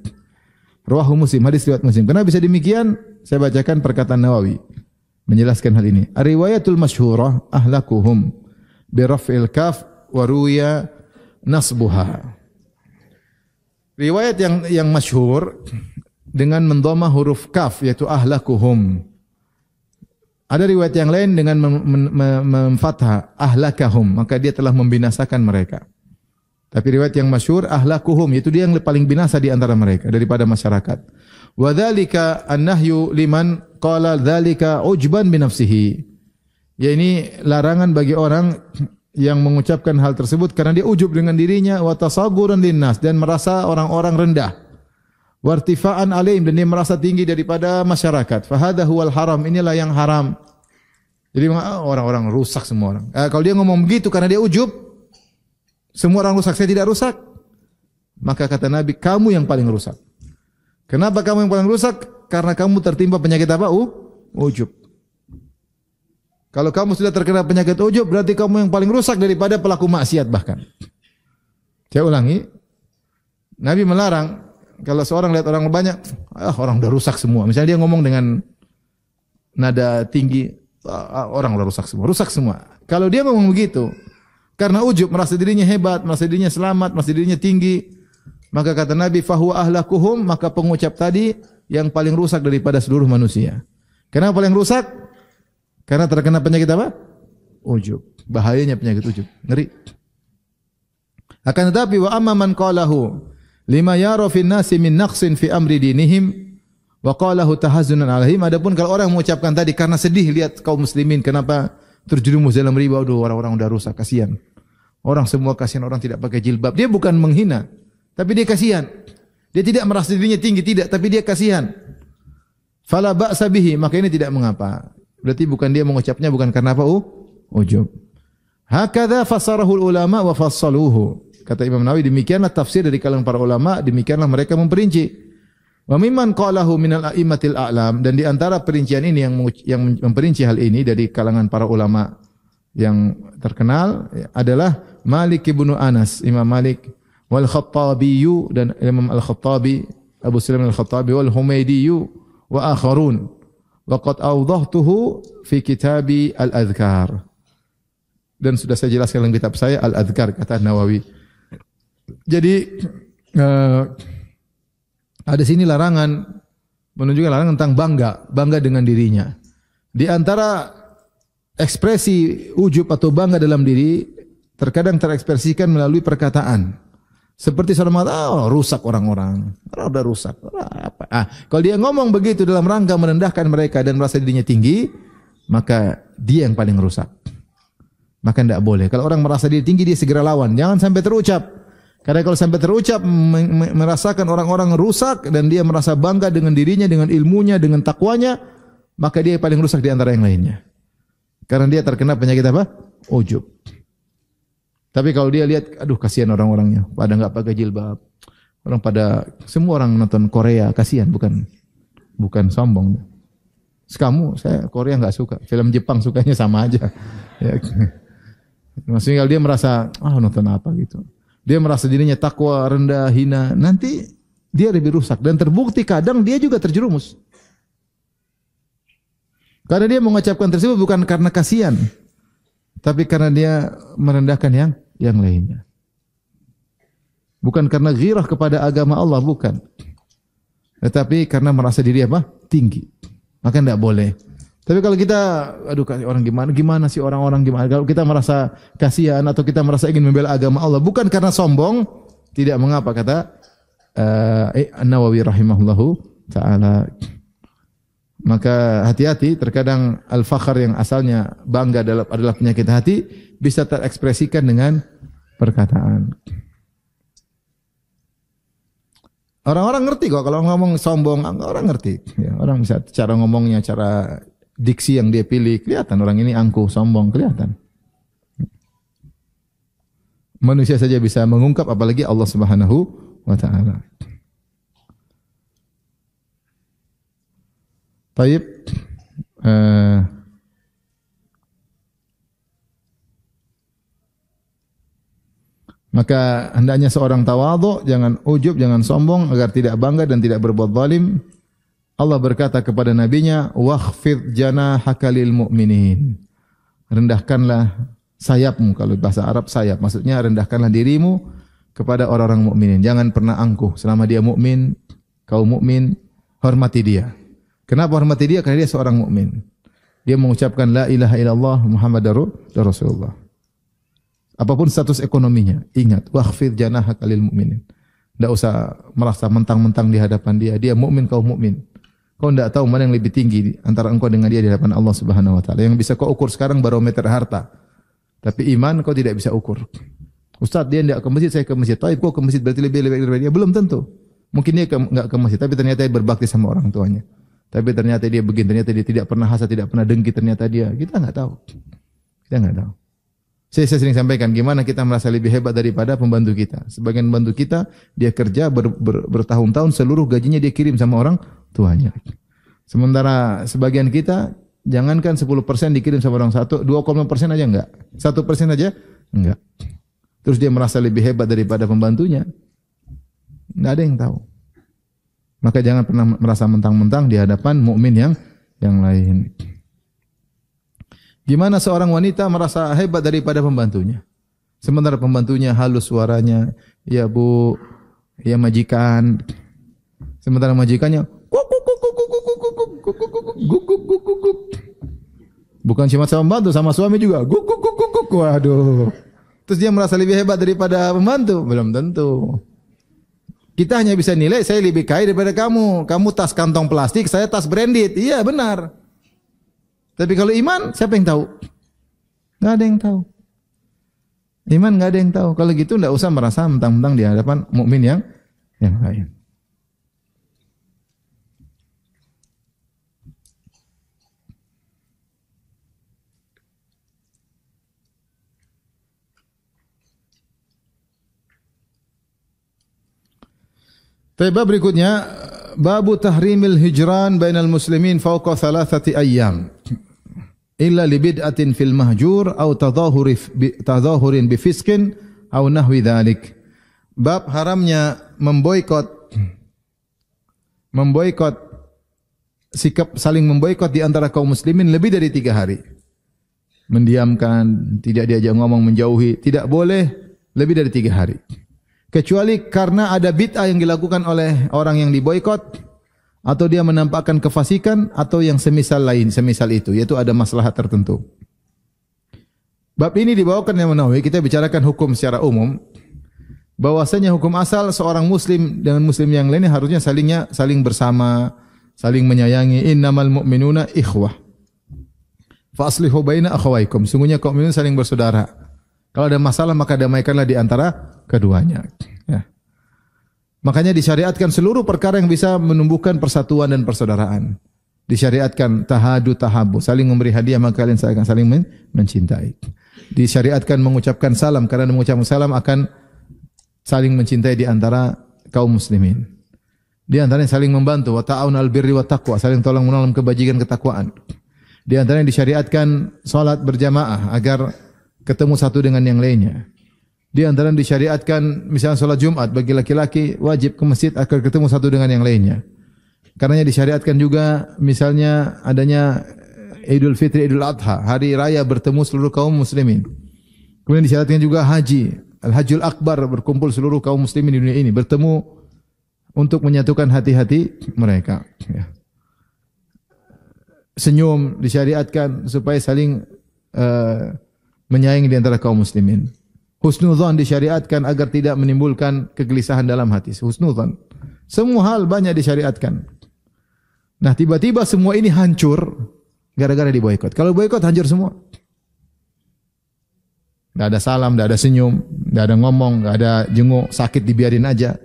Ruahu Muslim, hadis riwayat Muslim. Kenapa bisa demikian? Saya bacakan perkataan Nawawi menjelaskan hal ini. Riwayatul masyhurah ahlakuhum bi raf'il kaf wa ruya nasbuha. Riwayat yang yang masyhur dengan mendoma huruf kaf yaitu ahlakuhum. Ada riwayat yang lain dengan memfathah ahlakahum, maka dia telah membinasakan mereka. Tapi riwayat yang masyur ahlakuhum itu dia yang paling binasa di antara mereka daripada masyarakat. Wa dzalika annahyu liman qala dzalika ujban bi nafsihi. Ya ini larangan bagi orang yang mengucapkan hal tersebut karena dia ujub dengan dirinya wa tasagguran linnas dan merasa orang-orang rendah. Wartifa'an alaihim dan dia merasa tinggi daripada masyarakat. Fahadha huwal haram. Inilah yang haram. Jadi orang-orang rusak semua orang. Eh, kalau dia ngomong begitu karena dia ujub, semua orang rusak, saya tidak rusak. Maka kata Nabi, kamu yang paling rusak. Kenapa kamu yang paling rusak? Karena kamu tertimpa penyakit apa? U? Ujub. Kalau kamu sudah terkena penyakit ujub, berarti kamu yang paling rusak daripada pelaku maksiat bahkan. Saya ulangi, Nabi melarang kalau seorang lihat orang banyak, ah orang udah rusak semua. Misalnya dia ngomong dengan nada tinggi, ah, ah orang udah rusak semua, rusak semua. Kalau dia ngomong begitu, karena ujub merasa dirinya hebat, merasa dirinya selamat, merasa dirinya tinggi. Maka kata Nabi, fahuwa ahlakuhum, maka pengucap tadi yang paling rusak daripada seluruh manusia. Kenapa paling rusak? Karena terkena penyakit apa? Ujub. Bahayanya penyakit ujub. Ngeri. Akan tetapi wa amma man qalahu lima yara fin nasi min naqsin fi amri dinihim wa qalahu tahazzunan alaihim. Adapun kalau orang mengucapkan tadi karena sedih lihat kaum muslimin kenapa terjerumus dalam riba, aduh orang-orang udah rusak, kasihan. Orang semua kasihan orang tidak pakai jilbab. Dia bukan menghina, tapi dia kasihan. Dia tidak merasa dirinya tinggi, tidak, tapi dia kasihan. Fala ba'sa bihi, maka ini tidak mengapa. Berarti bukan dia mengucapnya bukan karena apa? Uh, ujub. Hakadha fasarahu ulama wa fassaluhu. Kata Imam Nawawi demikianlah tafsir dari kalangan para ulama, demikianlah mereka memperinci. Wa mimman qalahu minal a'immatil a'lam dan di antara perincian ini yang yang memperinci hal ini dari kalangan para ulama yang terkenal adalah Malik ibnu Anas, Imam Malik, wal Khattabiyu dan Imam Al-Khattabi, Abu Sulaiman Al-Khattabi wal Humaidiyu, wa akharun. Wa qad awdahtuhu fi kitabi Al-Adhkar. Dan sudah saya jelaskan dalam kitab saya Al-Adhkar kata Nawawi. Jadi uh, ada sini larangan menunjukkan larangan tentang bangga, bangga dengan dirinya. Di antara ekspresi ujub atau bangga dalam diri terkadang terekspresikan melalui perkataan. Seperti seorang mata oh, rusak orang-orang. orang udah rusak. Orang apa? Ah, kalau dia ngomong begitu dalam rangka merendahkan mereka dan merasa dirinya tinggi, maka dia yang paling rusak. Maka tidak boleh. Kalau orang merasa diri tinggi, dia segera lawan. Jangan sampai terucap. Karena kalau sampai terucap, merasakan orang-orang rusak dan dia merasa bangga dengan dirinya, dengan ilmunya, dengan takwanya, maka dia paling rusak di antara yang lainnya. Karena dia terkena penyakit apa? Ujub. Tapi kalau dia lihat, aduh kasihan orang-orangnya, pada nggak pakai jilbab, orang pada semua orang nonton Korea, kasihan bukan bukan sombong. Kamu, saya Korea nggak suka, film Jepang sukanya sama aja. Masih ya. Maksudnya kalau dia merasa, ah oh, nonton apa gitu. Dia merasa dirinya takwa, rendah, hina, nanti dia lebih rusak. Dan terbukti kadang dia juga terjerumus. Karena dia mengucapkan tersebut bukan karena kasihan, tapi karena dia merendahkan yang yang lainnya. Bukan karena girah kepada agama Allah, bukan. Tetapi karena merasa diri apa? Tinggi. Maka tidak boleh. Tapi kalau kita, aduh orang gimana, gimana sih orang-orang gimana? Kalau kita merasa kasihan atau kita merasa ingin membela agama Allah, bukan karena sombong, tidak mengapa kata uh, eh, Nawawi rahimahullahu taala. Maka hati-hati, terkadang al fakhar yang asalnya bangga adalah, adalah penyakit hati bisa terekspresikan dengan perkataan. Orang-orang ngerti kok kalau ngomong sombong, orang ngerti. Ya, orang bisa cara ngomongnya, cara diksi yang dia pilih kelihatan orang ini angkuh, sombong kelihatan. Manusia saja bisa mengungkap apalagi Allah Subhanahu wa taala. Taib. Eh, maka hendaknya seorang tawadhu, jangan ujub, jangan sombong agar tidak bangga dan tidak berbuat zalim. Allah berkata kepada nabinya, "Wakhfid janahaka lil mu'minin." Rendahkanlah sayapmu kalau bahasa Arab sayap maksudnya rendahkanlah dirimu kepada orang-orang mukminin jangan pernah angkuh selama dia mukmin kau mukmin hormati dia Kenapa hormati dia? Karena dia seorang mukmin. Dia mengucapkan la ilaha illallah Muhammad Muhammadur Rasulullah. Apapun status ekonominya, ingat wahfid janah lil mukminin. Tidak usah merasa mentang-mentang di hadapan dia. Dia mukmin kau mukmin. Kau tidak tahu mana yang lebih tinggi antara engkau dengan dia di hadapan Allah Subhanahu wa taala. Yang bisa kau ukur sekarang barometer harta. Tapi iman kau tidak bisa ukur. Ustaz dia tidak ke masjid, saya ke masjid. Tapi kau ke masjid berarti lebih lebih dari dia belum tentu. Mungkin dia nggak ke, ke masjid, tapi ternyata dia berbakti sama orang tuanya. Tapi ternyata dia begini, ternyata dia tidak pernah hasad, tidak pernah dengki, ternyata dia kita nggak tahu. Kita nggak tahu. Saya, saya sering sampaikan gimana kita merasa lebih hebat daripada pembantu kita. Sebagian pembantu kita dia kerja ber, ber, bertahun-tahun seluruh gajinya dia kirim sama orang tuanya. Sementara sebagian kita jangankan 10% dikirim sama orang satu, 2,5% aja enggak. 1% aja enggak. Terus dia merasa lebih hebat daripada pembantunya. Enggak ada yang tahu. Maka jangan pernah merasa mentang-mentang di hadapan mukmin yang yang lain. Gimana seorang wanita merasa hebat daripada pembantunya? Sementara pembantunya halus suaranya, ya bu, ya majikan. Sementara majikannya, bukan cuma sama pembantu, sama suami juga, waduh. Terus dia merasa lebih hebat daripada pembantu? Belum tentu. Kita hanya bisa nilai saya lebih kaya daripada kamu. Kamu tas kantong plastik, saya tas branded. Iya benar. Tapi kalau iman, siapa yang tahu? Gak ada yang tahu. Iman gak ada yang tahu. Kalau gitu gak usah merasa mentang-mentang di hadapan mukmin yang yang lain. Tapi bab berikutnya babu tahrimil hijran bainal muslimin fawqa thalathati ayyam illa li bid'atin fil mahjur au tadahuri tadahurin bi fiskin au nahwi dhalik. Bab haramnya memboikot memboikot sikap saling memboikot di antara kaum muslimin lebih dari tiga hari. Mendiamkan, tidak diajak ngomong, menjauhi, tidak boleh lebih dari tiga hari kecuali karena ada bid'ah yang dilakukan oleh orang yang diboykot, atau dia menampakkan kefasikan atau yang semisal lain, semisal itu yaitu ada masalah tertentu. Bab ini dibawakan yang menawi kita bicarakan hukum secara umum bahwasanya hukum asal seorang muslim dengan muslim yang lainnya harusnya salingnya saling bersama, saling menyayangi innamal mu'minuna ikhwah. Faslihu baina Sungguhnya kaum saling bersaudara. Kalau ada masalah maka damaikanlah di antara keduanya. Ya. Makanya disyariatkan seluruh perkara yang bisa menumbuhkan persatuan dan persaudaraan. Disyariatkan tahadu tahabu, saling memberi hadiah maka kalian akan saling mencintai. Disyariatkan mengucapkan salam karena mengucapkan salam akan saling mencintai di antara kaum muslimin. Di antaranya saling membantu wa ta'awun al birri wa taqwa, saling tolong menolong kebajikan ketakwaan. Di antaranya disyariatkan salat berjamaah agar ketemu satu dengan yang lainnya. Di antara disyariatkan misalnya sholat Jumat bagi laki-laki wajib ke masjid agar ketemu satu dengan yang lainnya. Karenanya disyariatkan juga misalnya adanya Idul Fitri, Idul Adha, hari raya bertemu seluruh kaum muslimin. Kemudian disyariatkan juga haji, Al-Hajjul Akbar berkumpul seluruh kaum muslimin di dunia ini, bertemu untuk menyatukan hati-hati mereka. Ya. Senyum disyariatkan supaya saling uh, menyayangi di antara kaum muslimin. Husnudzon disyariatkan agar tidak menimbulkan kegelisahan dalam hati. Husnudzon. Semua hal banyak disyariatkan. Nah, tiba-tiba semua ini hancur gara-gara diboikot. Kalau boikot hancur semua. Tidak ada salam, tidak ada senyum, tidak ada ngomong, tidak ada jenguk, sakit dibiarin aja.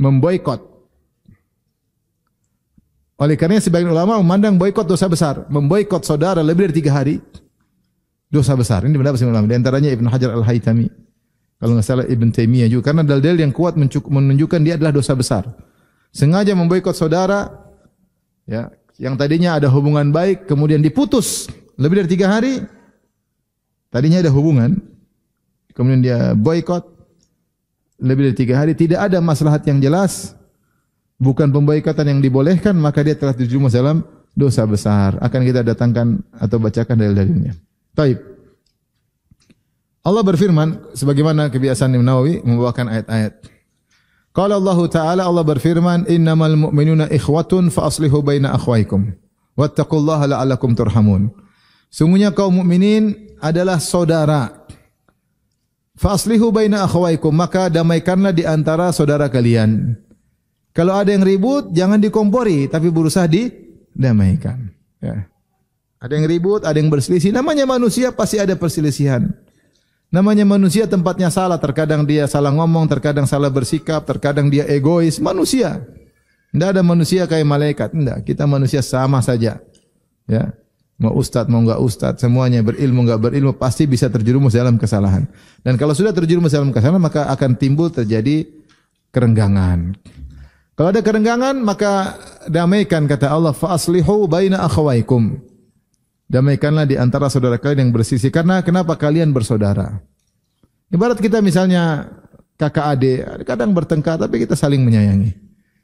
Memboikot. Oleh karena sebagian ulama memandang boikot dosa besar. Memboikot saudara lebih dari tiga hari dosa besar. Ini pendapat ulama. Di antaranya Ibn Hajar Al-Haytami. Kalau nggak salah Ibn Taimiyah juga. Karena dalil yang kuat menunjukkan dia adalah dosa besar. Sengaja memboikot saudara, ya, yang tadinya ada hubungan baik, kemudian diputus lebih dari tiga hari. Tadinya ada hubungan, kemudian dia boikot lebih dari tiga hari. Tidak ada maslahat yang jelas, bukan pemboikotan yang dibolehkan, maka dia telah terjerumus dalam dosa besar. Akan kita datangkan atau bacakan dalil-dalilnya. Taib. Allah berfirman sebagaimana kebiasaan Imam Nawawi membawakan ayat-ayat. Qala Allah Ta'ala Allah berfirman innamal mu'minuna ikhwatun fa aslihu baina akhwaikum wattaqullaha la'allakum turhamun. Sungguhnya kaum mukminin adalah saudara. Fa aslihu baina akhwaikum maka damaikanlah di antara saudara kalian. Kalau ada yang ribut jangan dikompori tapi berusaha didamaikan. Ya. Ada yang ribut, ada yang berselisih. Namanya manusia pasti ada perselisihan. Namanya manusia tempatnya salah. Terkadang dia salah ngomong, terkadang salah bersikap, terkadang dia egois. Manusia. Tidak ada manusia kayak malaikat. Tidak. Kita manusia sama saja. Ya. Mau ustad, mau enggak ustad, semuanya berilmu, enggak berilmu, pasti bisa terjerumus dalam kesalahan. Dan kalau sudah terjerumus dalam kesalahan, maka akan timbul terjadi kerenggangan. Kalau ada kerenggangan, maka damaikan kata Allah, فَأَصْلِحُوا بَيْنَ akhawaikum. Damaikanlah di antara saudara kalian yang bersisi. Karena kenapa kalian bersaudara? Ibarat kita misalnya kakak adik, kadang bertengkar tapi kita saling menyayangi.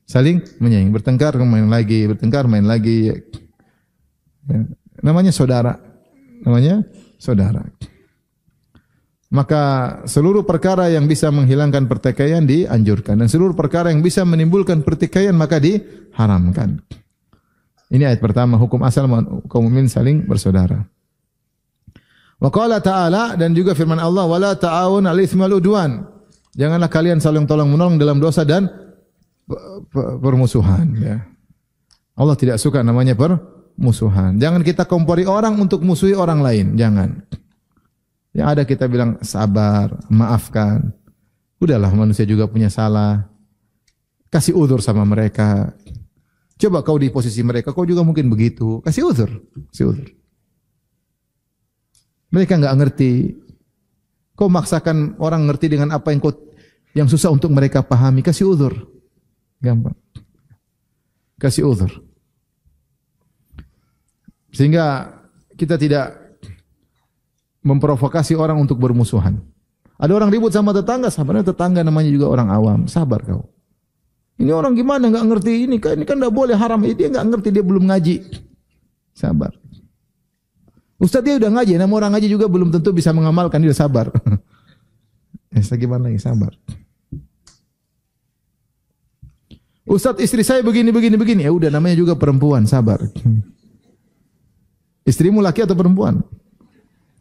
Saling menyayangi. Bertengkar main lagi, bertengkar main lagi. Ya. Namanya saudara. Namanya saudara. Maka seluruh perkara yang bisa menghilangkan pertikaian dianjurkan dan seluruh perkara yang bisa menimbulkan pertikaian maka diharamkan. Ini ayat pertama, hukum asal kaum mukmin saling bersaudara. Wa qala ta'ala dan juga firman Allah wala ta'awun 'alal itsmi udwan. Janganlah kalian saling tolong menolong dalam dosa dan permusuhan ya. Allah tidak suka namanya permusuhan. Jangan kita kompori orang untuk musuhi orang lain, jangan. Yang ada kita bilang sabar, maafkan. Udahlah manusia juga punya salah. Kasih udur sama mereka. Coba kau di posisi mereka, kau juga mungkin begitu. Kasih uzur, kasih uzur. Mereka nggak ngerti. Kau maksakan orang ngerti dengan apa yang kau yang susah untuk mereka pahami. Kasih uzur. Gampang. Kasih uzur. Sehingga kita tidak memprovokasi orang untuk bermusuhan. Ada orang ribut sama tetangga, sabarnya tetangga namanya juga orang awam. Sabar kau. Ini orang gimana nggak ngerti ini kan ini kan nggak boleh haram ini dia nggak ngerti dia belum ngaji. Sabar. Ustaz dia udah ngaji, namun orang ngaji juga belum tentu bisa mengamalkan dia sabar. eh saya gimana lagi sabar. Ustaz istri saya begini begini begini ya udah namanya juga perempuan sabar. Istrimu laki atau perempuan?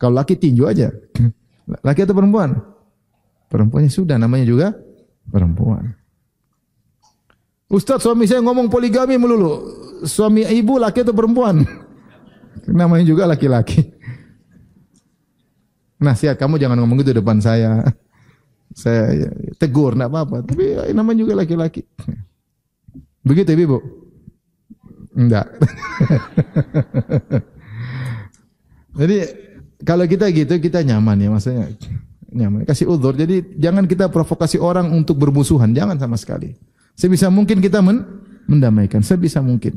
Kalau laki tinju aja. Laki atau perempuan? Perempuannya sudah namanya juga perempuan. Ustaz suami saya ngomong poligami melulu. Suami ibu laki atau perempuan? Namanya juga laki-laki. Nah, Nasihat kamu jangan ngomong gitu depan saya. Saya tegur, enggak apa-apa. Tapi namanya juga laki-laki. Begitu ya, Ibu? Enggak. Jadi kalau kita gitu kita nyaman ya maksudnya nyaman. Kasih udur. Jadi jangan kita provokasi orang untuk bermusuhan, jangan sama sekali. Sebisa mungkin kita men mendamaikan, sebisa mungkin.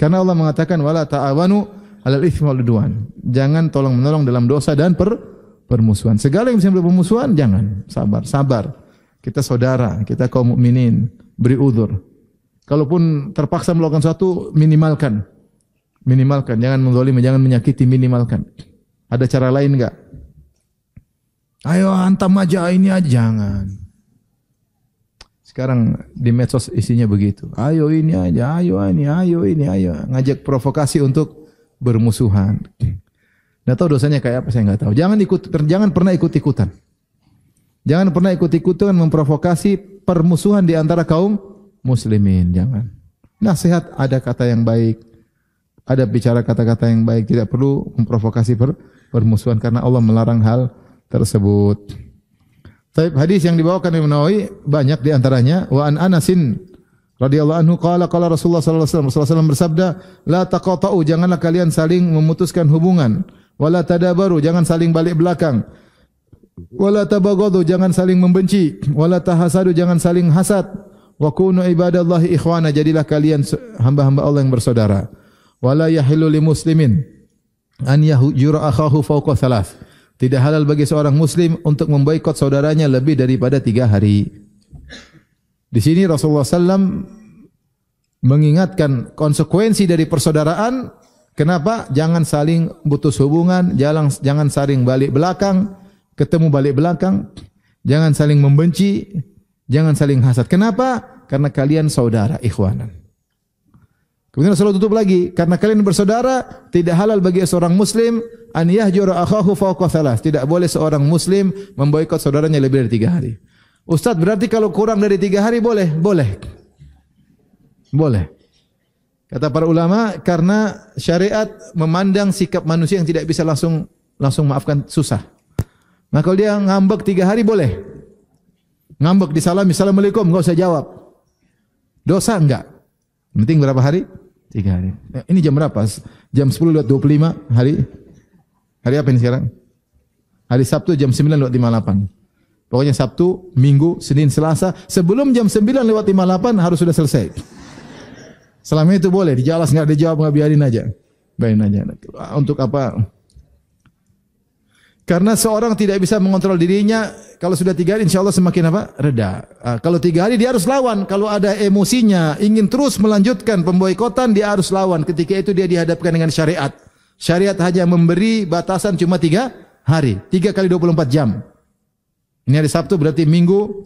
Karena Allah mengatakan wala ta'awanu 'alal itsmi wal udwan. Jangan tolong-menolong dalam dosa dan per permusuhan. Segala yang bisa berpermusuhan jangan. Sabar, sabar. Kita saudara, kita kaum mukminin, beri uzur. Kalaupun terpaksa melakukan suatu minimalkan. Minimalkan, jangan menzalimi, jangan menyakiti, minimalkan. Ada cara lain enggak? Ayo hantam aja ini aja jangan. Sekarang di medsos isinya begitu. Ayo ini aja, ayo ini, ayo ini, ayo. Ngajak provokasi untuk bermusuhan. Nggak tahu dosanya kayak apa, saya nggak tahu. Jangan ikut, jangan pernah ikut-ikutan. Jangan pernah ikut-ikutan memprovokasi permusuhan di antara kaum muslimin. Jangan. Nasihat ada kata yang baik, ada bicara kata-kata yang baik, tidak perlu memprovokasi per permusuhan karena Allah melarang hal tersebut. Tapi hadis yang dibawakan Imam Nawawi banyak di antaranya wa an Anasin radhiyallahu anhu qala qala Rasulullah sallallahu alaihi wasallam Rasulullah SAW bersabda la taqata'u janganlah kalian saling memutuskan hubungan wala tadabaru jangan saling balik belakang wala tabaghadu jangan saling membenci wala tahasadu jangan saling hasad wa kunu ibadallahi ikhwana jadilah kalian hamba-hamba Allah yang bersaudara wala yahilu muslimin an yahjura akhahu fawqa thalath tidak halal bagi seorang muslim untuk memboikot saudaranya lebih daripada tiga hari. Di sini Rasulullah SAW mengingatkan konsekuensi dari persaudaraan. Kenapa? Jangan saling putus hubungan, jangan, jangan saling balik belakang, ketemu balik belakang, jangan saling membenci, jangan saling hasad. Kenapa? Karena kalian saudara ikhwanan. Kemudian Rasulullah tutup lagi, karena kalian bersaudara, tidak halal bagi seorang muslim an yahjura akhahu fawqa Tidak boleh seorang muslim memboikot saudaranya lebih dari tiga hari. Ustaz, berarti kalau kurang dari tiga hari boleh? Boleh. Boleh. Kata para ulama, karena syariat memandang sikap manusia yang tidak bisa langsung langsung maafkan susah. Nah kalau dia ngambek tiga hari boleh. Ngambek di salam Assalamualaikum, nggak usah jawab. Dosa enggak? Penting berapa hari? Tiga hari. Ya, ini jam berapa? Jam 10 lewat 25 hari. Hari apa ini sekarang? Hari Sabtu jam 9 lewat 58. Pokoknya Sabtu, Minggu, Senin, Selasa. Sebelum jam 9 lewat 58 harus sudah selesai. Selama itu boleh. Dijalas nggak dijawab nggak biarin aja. Biarin aja. Untuk apa? Karena seorang tidak bisa mengontrol dirinya, kalau sudah tiga hari insya Allah semakin apa? Reda. Ah, kalau tiga hari dia harus lawan. Kalau ada emosinya, ingin terus melanjutkan pemboikotan, dia harus lawan. Ketika itu dia dihadapkan dengan syariat. Syariat hanya memberi batasan cuma tiga hari. Tiga kali 24 jam. Ini hari Sabtu berarti Minggu,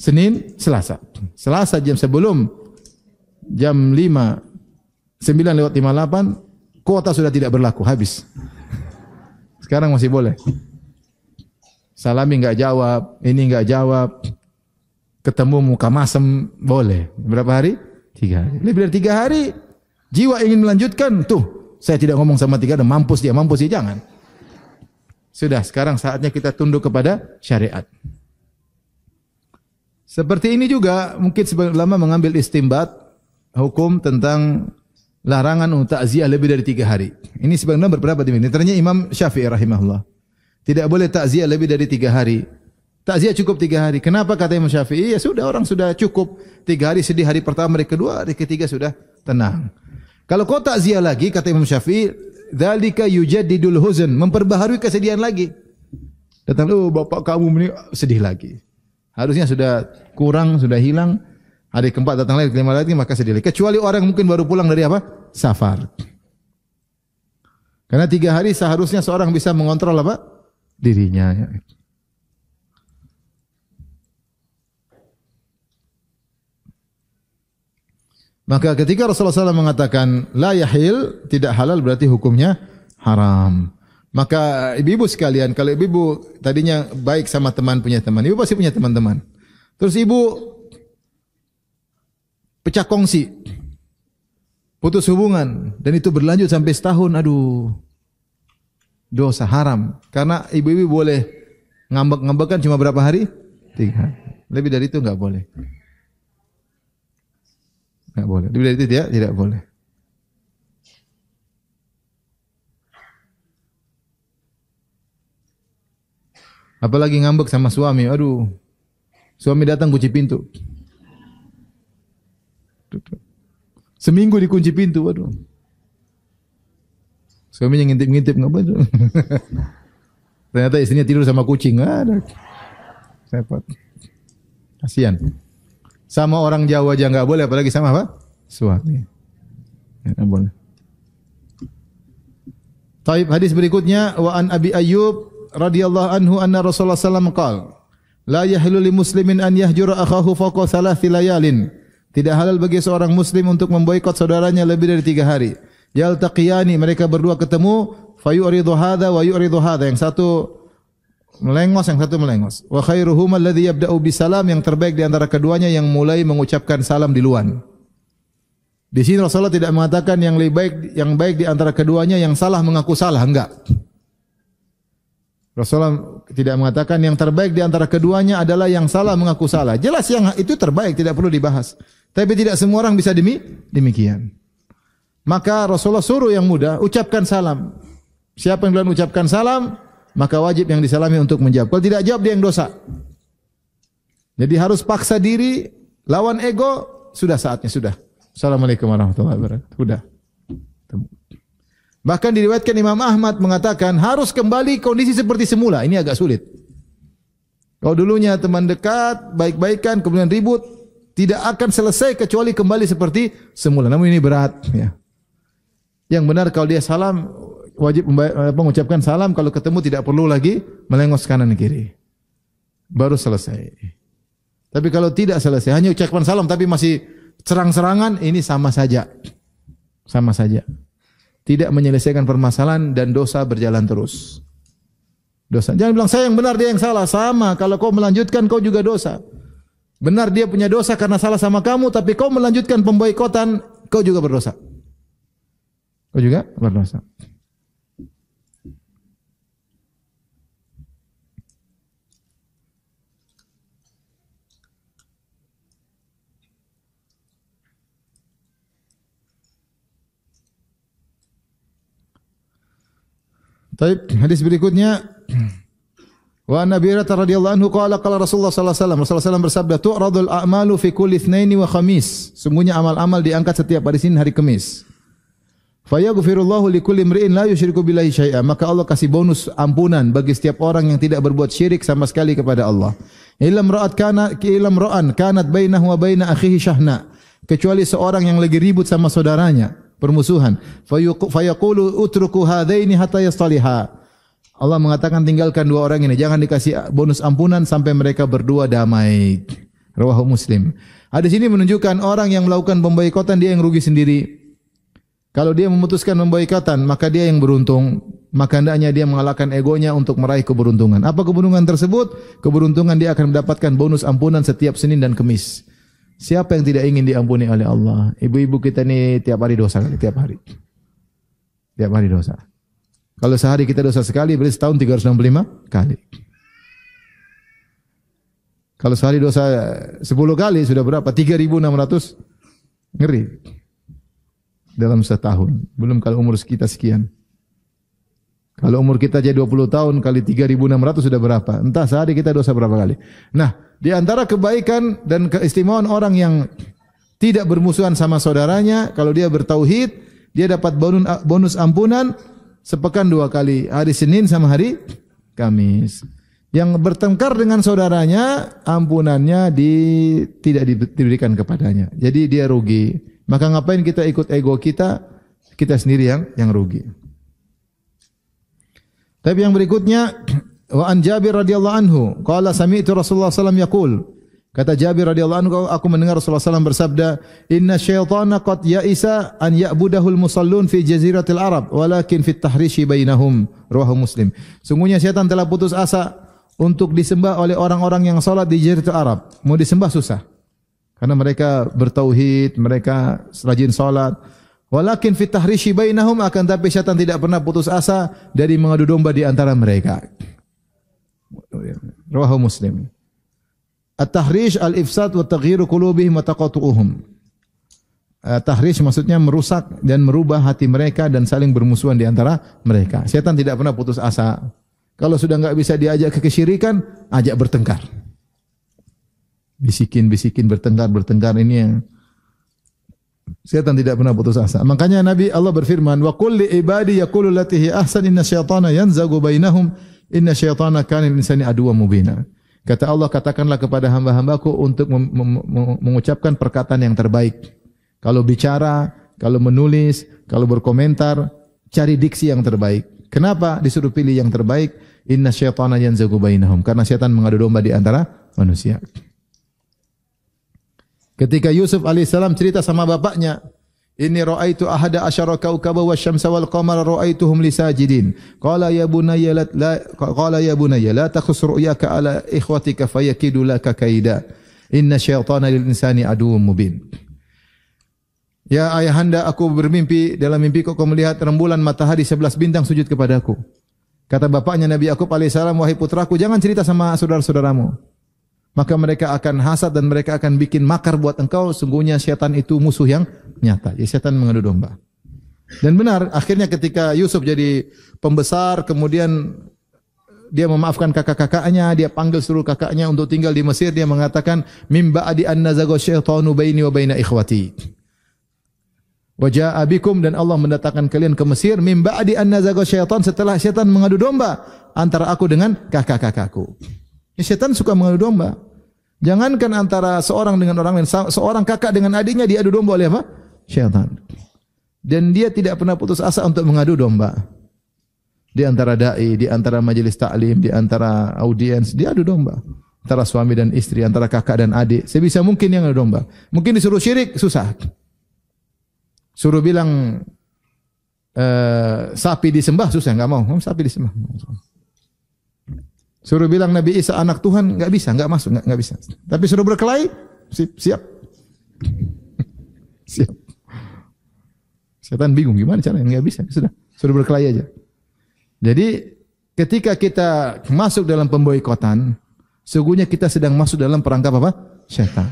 Senin, Selasa. Selasa jam sebelum jam 5, 9 lewat 58, kuota sudah tidak berlaku, habis. Sekarang masih boleh. Salami nggak jawab, ini nggak jawab, ketemu muka masem boleh. Berapa hari? Tiga hari. Lebih dari tiga hari, jiwa ingin melanjutkan, tuh saya tidak ngomong sama tiga, ada mampus dia, mampus dia, jangan. Sudah, sekarang saatnya kita tunduk kepada syariat. Seperti ini juga mungkin sebelum lama mengambil istimbat hukum tentang larangan untuk takziah lebih dari tiga hari. Ini sebenarnya di ini. Ternyata Imam Syafi'i rahimahullah. Tidak boleh takziah lebih dari tiga hari. Takziah cukup tiga hari. Kenapa kata Imam Syafi'i? Ya sudah orang sudah cukup tiga hari sedih hari pertama, hari kedua, hari ketiga sudah tenang. Kalau kau takziah lagi kata Imam Syafi'i, dzalika yujaddidul huzn, memperbaharui kesedihan lagi. Datang, oh bapak kamu ini sedih lagi. Harusnya sudah kurang, sudah hilang, Hari keempat datang lagi, kelima lagi maka sedih. lagi. Kecuali orang yang mungkin baru pulang dari apa? Safar. Karena tiga hari seharusnya seorang bisa mengontrol apa? Dirinya. Ya. Maka ketika Rasulullah SAW mengatakan la yahil tidak halal berarti hukumnya haram. Maka ibu-ibu sekalian, kalau ibu-ibu tadinya baik sama teman punya teman, ibu pasti punya teman-teman. Terus ibu pecah kongsi, putus hubungan, dan itu berlanjut sampai setahun. Aduh, dosa haram. Karena ibu-ibu boleh ngambek-ngambek kan cuma berapa hari? Tiga. Lebih dari itu nggak boleh. Nggak boleh. Lebih dari itu tidak, tidak boleh. Apalagi ngambek sama suami. Aduh, suami datang kunci pintu. Seminggu dikunci pintu, waduh. Suaminya ngintip-ngintip nggak -ngintip, Ternyata istrinya tidur sama kucing, nggak ada. Repot. Kasihan. Sama orang Jawa aja nggak boleh, apalagi sama apa? Suami. Ya, nggak boleh. Taib hadis berikutnya wa an Abi Ayyub radhiyallahu anhu anna Rasulullah sallallahu alaihi wasallam qala la yahlu li muslimin an yahjura akhahu fawqa thalath layalin tidak halal bagi seorang muslim untuk memboikot saudaranya lebih dari tiga hari. Yaltaqiyani mereka berdua ketemu fayuridu hadza wa yuridu yang satu melengos yang satu melengos. Wa khairuhuma alladhi yabda'u bisalam yang terbaik di antara keduanya yang mulai mengucapkan salam di luar. Di sini Rasulullah tidak mengatakan yang lebih baik yang baik di antara keduanya yang salah mengaku salah, enggak. Rasulullah tidak mengatakan yang terbaik di antara keduanya adalah yang salah mengaku salah. Jelas yang itu terbaik tidak perlu dibahas. Tapi tidak semua orang bisa demi demikian. Maka Rasulullah suruh yang muda ucapkan salam. Siapa yang bilang ucapkan salam, maka wajib yang disalami untuk menjawab. Kalau tidak jawab dia yang dosa. Jadi harus paksa diri, lawan ego, sudah saatnya sudah. Assalamualaikum warahmatullahi wabarakatuh. Sudah. Bahkan diriwayatkan Imam Ahmad mengatakan harus kembali kondisi seperti semula. Ini agak sulit. Kalau dulunya teman dekat, baik-baikan, kemudian ribut, tidak akan selesai kecuali kembali seperti semula. Namun ini berat ya. Yang benar kalau dia salam wajib eh, mengucapkan salam kalau ketemu tidak perlu lagi melengos kanan kiri. Baru selesai. Tapi kalau tidak selesai hanya ucapkan salam tapi masih serang-serangan ini sama saja. Sama saja. Tidak menyelesaikan permasalahan dan dosa berjalan terus. Dosa. Jangan bilang saya yang benar dia yang salah. Sama kalau kau melanjutkan kau juga dosa. Benar dia punya dosa karena salah sama kamu, tapi kau melanjutkan pemboikotan, kau juga berdosa. Kau juga berdosa. Tapi hadis berikutnya Wa Nabirah radhiyallahu anhu qala qala Rasulullah sallallahu alaihi wasallam Rasulullah SAW bersabda tu'radul a'malu fi kulli itsnaini wa khamis. Sungguhnya amal-amal diangkat setiap hari Senin hari Kamis. Fayaghfirullahu likulli imrin la yusyriku billahi syai'a. Maka Allah kasih bonus ampunan bagi setiap orang yang tidak berbuat syirik sama sekali kepada Allah. Ilam ra'at kana ilam ra'an kanat bainahu wa baina akhihi shahna. Kecuali seorang yang lagi ribut sama saudaranya, permusuhan. Fayaqulu utruku hadaini hatta yastaliha. Allah mengatakan tinggalkan dua orang ini, jangan dikasih bonus ampunan sampai mereka berdua damai. Rawahu Muslim. Ada sini menunjukkan orang yang melakukan pemboikotan dia yang rugi sendiri. Kalau dia memutuskan pemboikotan, maka dia yang beruntung. Maka hendaknya dia mengalahkan egonya untuk meraih keberuntungan. Apa keberuntungan tersebut? Keberuntungan dia akan mendapatkan bonus ampunan setiap Senin dan Kemis. Siapa yang tidak ingin diampuni oleh Allah? Ibu-ibu kita ini tiap hari dosa, tiap hari. Tiap hari dosa. Kalau sehari kita dosa sekali, berarti setahun 365 kali. Kalau sehari dosa 10 kali, sudah berapa? 3.600 ngeri. Dalam setahun. Belum kalau umur kita sekian. Kalau umur kita jadi 20 tahun kali 3600 sudah berapa? Entah sehari kita dosa berapa kali. Nah, di antara kebaikan dan keistimewaan orang yang tidak bermusuhan sama saudaranya, kalau dia bertauhid, dia dapat bonus, bonus ampunan sepekan dua kali, hari Senin sama hari Kamis. Yang bertengkar dengan saudaranya, ampunannya di, tidak diberikan kepadanya. Jadi dia rugi. Maka ngapain kita ikut ego kita? Kita sendiri yang yang rugi. Tapi yang berikutnya wa an Jabir radhiyallahu anhu qala sami'tu Rasulullah sallallahu alaihi wasallam yaqul Kata Jabir radhiyallahu anhu, aku mendengar Rasulullah SAW bersabda, "Inna syaitana qad ya'isa an ya'budahul musallun fi jaziratil Arab, walakin fit tahrishi bainahum." Ruahu Muslim. Sungguhnya setan telah putus asa untuk disembah oleh orang-orang yang salat di jaziratil Arab. Mau disembah susah. Karena mereka bertauhid, mereka rajin salat. Walakin fit tahrishi bainahum akan tapi setan tidak pernah putus asa dari mengadu domba di antara mereka. Ruahu Muslim. At-tahrish al-ifsad wa taghyiru qulubihim wa taqatu'uhum. Eh, Tahrish maksudnya merusak dan merubah hati mereka dan saling bermusuhan di antara mereka. Setan tidak pernah putus asa. Kalau sudah nggak bisa diajak ke kesyirikan, ajak bertengkar. Bisikin-bisikin bertengkar, bertengkar ini yang Setan tidak pernah putus asa. Makanya Nabi Allah berfirman, "Wa qul li ibadi yaqulu lati ahsan inna syaitana yanzagu bainahum inna syaitana kana lil insani aduwwan mubina." Kata Allah, katakanlah kepada hamba-hambaku untuk mengucapkan perkataan yang terbaik. Kalau bicara, kalau menulis, kalau berkomentar, cari diksi yang terbaik. Kenapa disuruh pilih yang terbaik? Inna syaitana yanzagu bainahum. Karena syaitan mengadu domba di antara manusia. Ketika Yusuf alaihissalam cerita sama bapaknya, Inni ra'aitu ahada asyara kaukaba wa syamsa wal qamara ra'aituhum li sajidin. Qala ya bunayya la, qala ya bunayya la takhus ru'yaka ala ikhwatika fayakidu laka kaida. Inna syaitana lil insani aduwwum mubin. Ya ayahanda aku bermimpi dalam mimpi kau melihat rembulan matahari sebelas bintang sujud kepadaku. Kata bapaknya Nabi Yakub alaihi salam wahai putraku jangan cerita sama saudara-saudaramu maka mereka akan hasad dan mereka akan bikin makar buat engkau sungguhnya setan itu musuh yang nyata ya setan mengadu domba dan benar akhirnya ketika Yusuf jadi pembesar kemudian dia memaafkan kakak-kakaknya, dia panggil seluruh kakaknya untuk tinggal di Mesir, dia mengatakan mimba adi anna zago syaitanu baini wa baina ikhwati. Wajah abikum dan Allah mendatangkan kalian ke Mesir mimba adi anna zago syaitan setelah syaitan mengadu domba antara aku dengan kakak-kakakku. Ya, setan suka mengadu domba. Jangankan antara seorang dengan orang lain, seorang kakak dengan adiknya diadu domba oleh apa? Syaitan. Dan dia tidak pernah putus asa untuk mengadu domba. Di antara dai, di antara majelis taklim, di antara audiens, dia adu domba. Antara suami dan istri, antara kakak dan adik, sebisa mungkin yang adu domba. Mungkin disuruh syirik susah. Suruh bilang eh, sapi disembah susah, enggak mau. sapi disembah. Suruh bilang Nabi Isa anak Tuhan, nggak bisa, nggak masuk, nggak bisa. Tapi suruh berkelahi, siap, siap. siap. Setan bingung gimana caranya, nggak bisa, sudah. Suruh berkelahi aja. Jadi ketika kita masuk dalam pemboikotan, sesungguhnya kita sedang masuk dalam perangkap apa? Setan.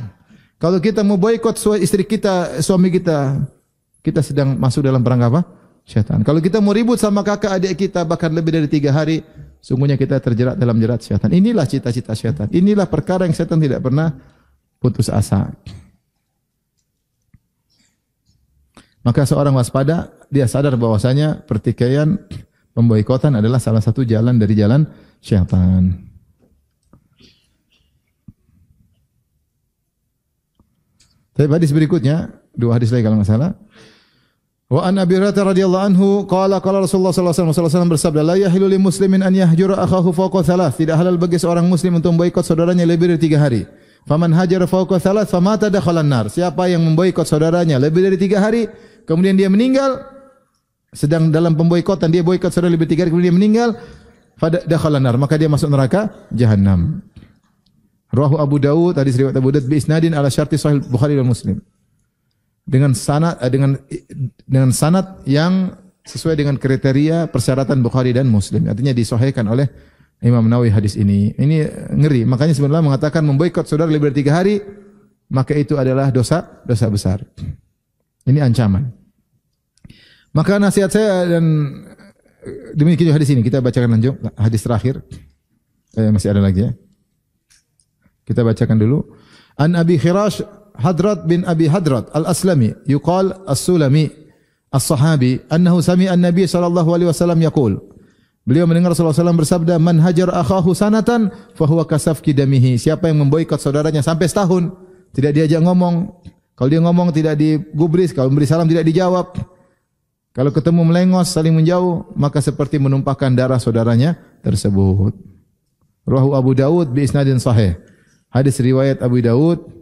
Kalau kita mau boikot istri kita, suami kita, kita sedang masuk dalam perangkap apa? Setan. Kalau kita mau ribut sama kakak adik kita bahkan lebih dari tiga hari, Sungguhnya kita terjerat dalam jerat syaitan. Inilah cita-cita syaitan. Inilah perkara yang syaitan tidak pernah putus asa. Maka seorang waspada, dia sadar bahwasanya pertikaian pemboikotan adalah salah satu jalan dari jalan syaitan. Tapi hadis berikutnya, dua hadis lagi kalau nggak salah, Wa an Abi Hurairah radhiyallahu anhu qala qala Rasulullah sallallahu alaihi wasallam bersabda la yahilu li muslimin an yahjura akhahu fawqa thalath tidak halal bagi seorang muslim untuk memboikot saudaranya lebih dari tiga hari. Faman hajara fawqa thalath famata dakhalan nar. Siapa yang memboikot saudaranya lebih dari tiga hari kemudian dia meninggal sedang dalam pemboikotan dia boikot saudara lebih tiga hari kemudian dia meninggal pada dakhalan nar maka dia masuk neraka jahanam. Rawahu Abu Dawud tadi riwayat Abu Dawud bi isnadin ala syarti sahih Bukhari dan Muslim dengan sanad eh, dengan dengan sanad yang sesuai dengan kriteria persyaratan Bukhari dan Muslim. Artinya disohhikan oleh Imam Nawawi hadis ini. Ini eh, ngeri. Makanya sebenarnya mengatakan memboikot saudara lebih dari tiga hari, maka itu adalah dosa dosa besar. Ini ancaman. Maka nasihat saya dan eh, demikian juga hadis ini kita bacakan lanjut hadis terakhir. Eh, masih ada lagi ya. Kita bacakan dulu. An Abi Khirash Hadrat bin Abi Hadrat Al-Aslami yuqal As-Sulami As-Sahabi annahu sami'a Nabi sallallahu alaihi wasallam yaqul Beliau mendengar Rasulullah SAW bersabda, "Man hajar akhahu sanatan fahuwa kasafki damihi." Siapa yang memboikot saudaranya sampai setahun, tidak diajak ngomong. Kalau dia ngomong tidak digubris, kalau memberi salam tidak dijawab. Kalau ketemu melengos, saling menjauh, maka seperti menumpahkan darah saudaranya tersebut. Rahu Abu Dawud bi isnadin sahih. Hadis riwayat Abu Dawud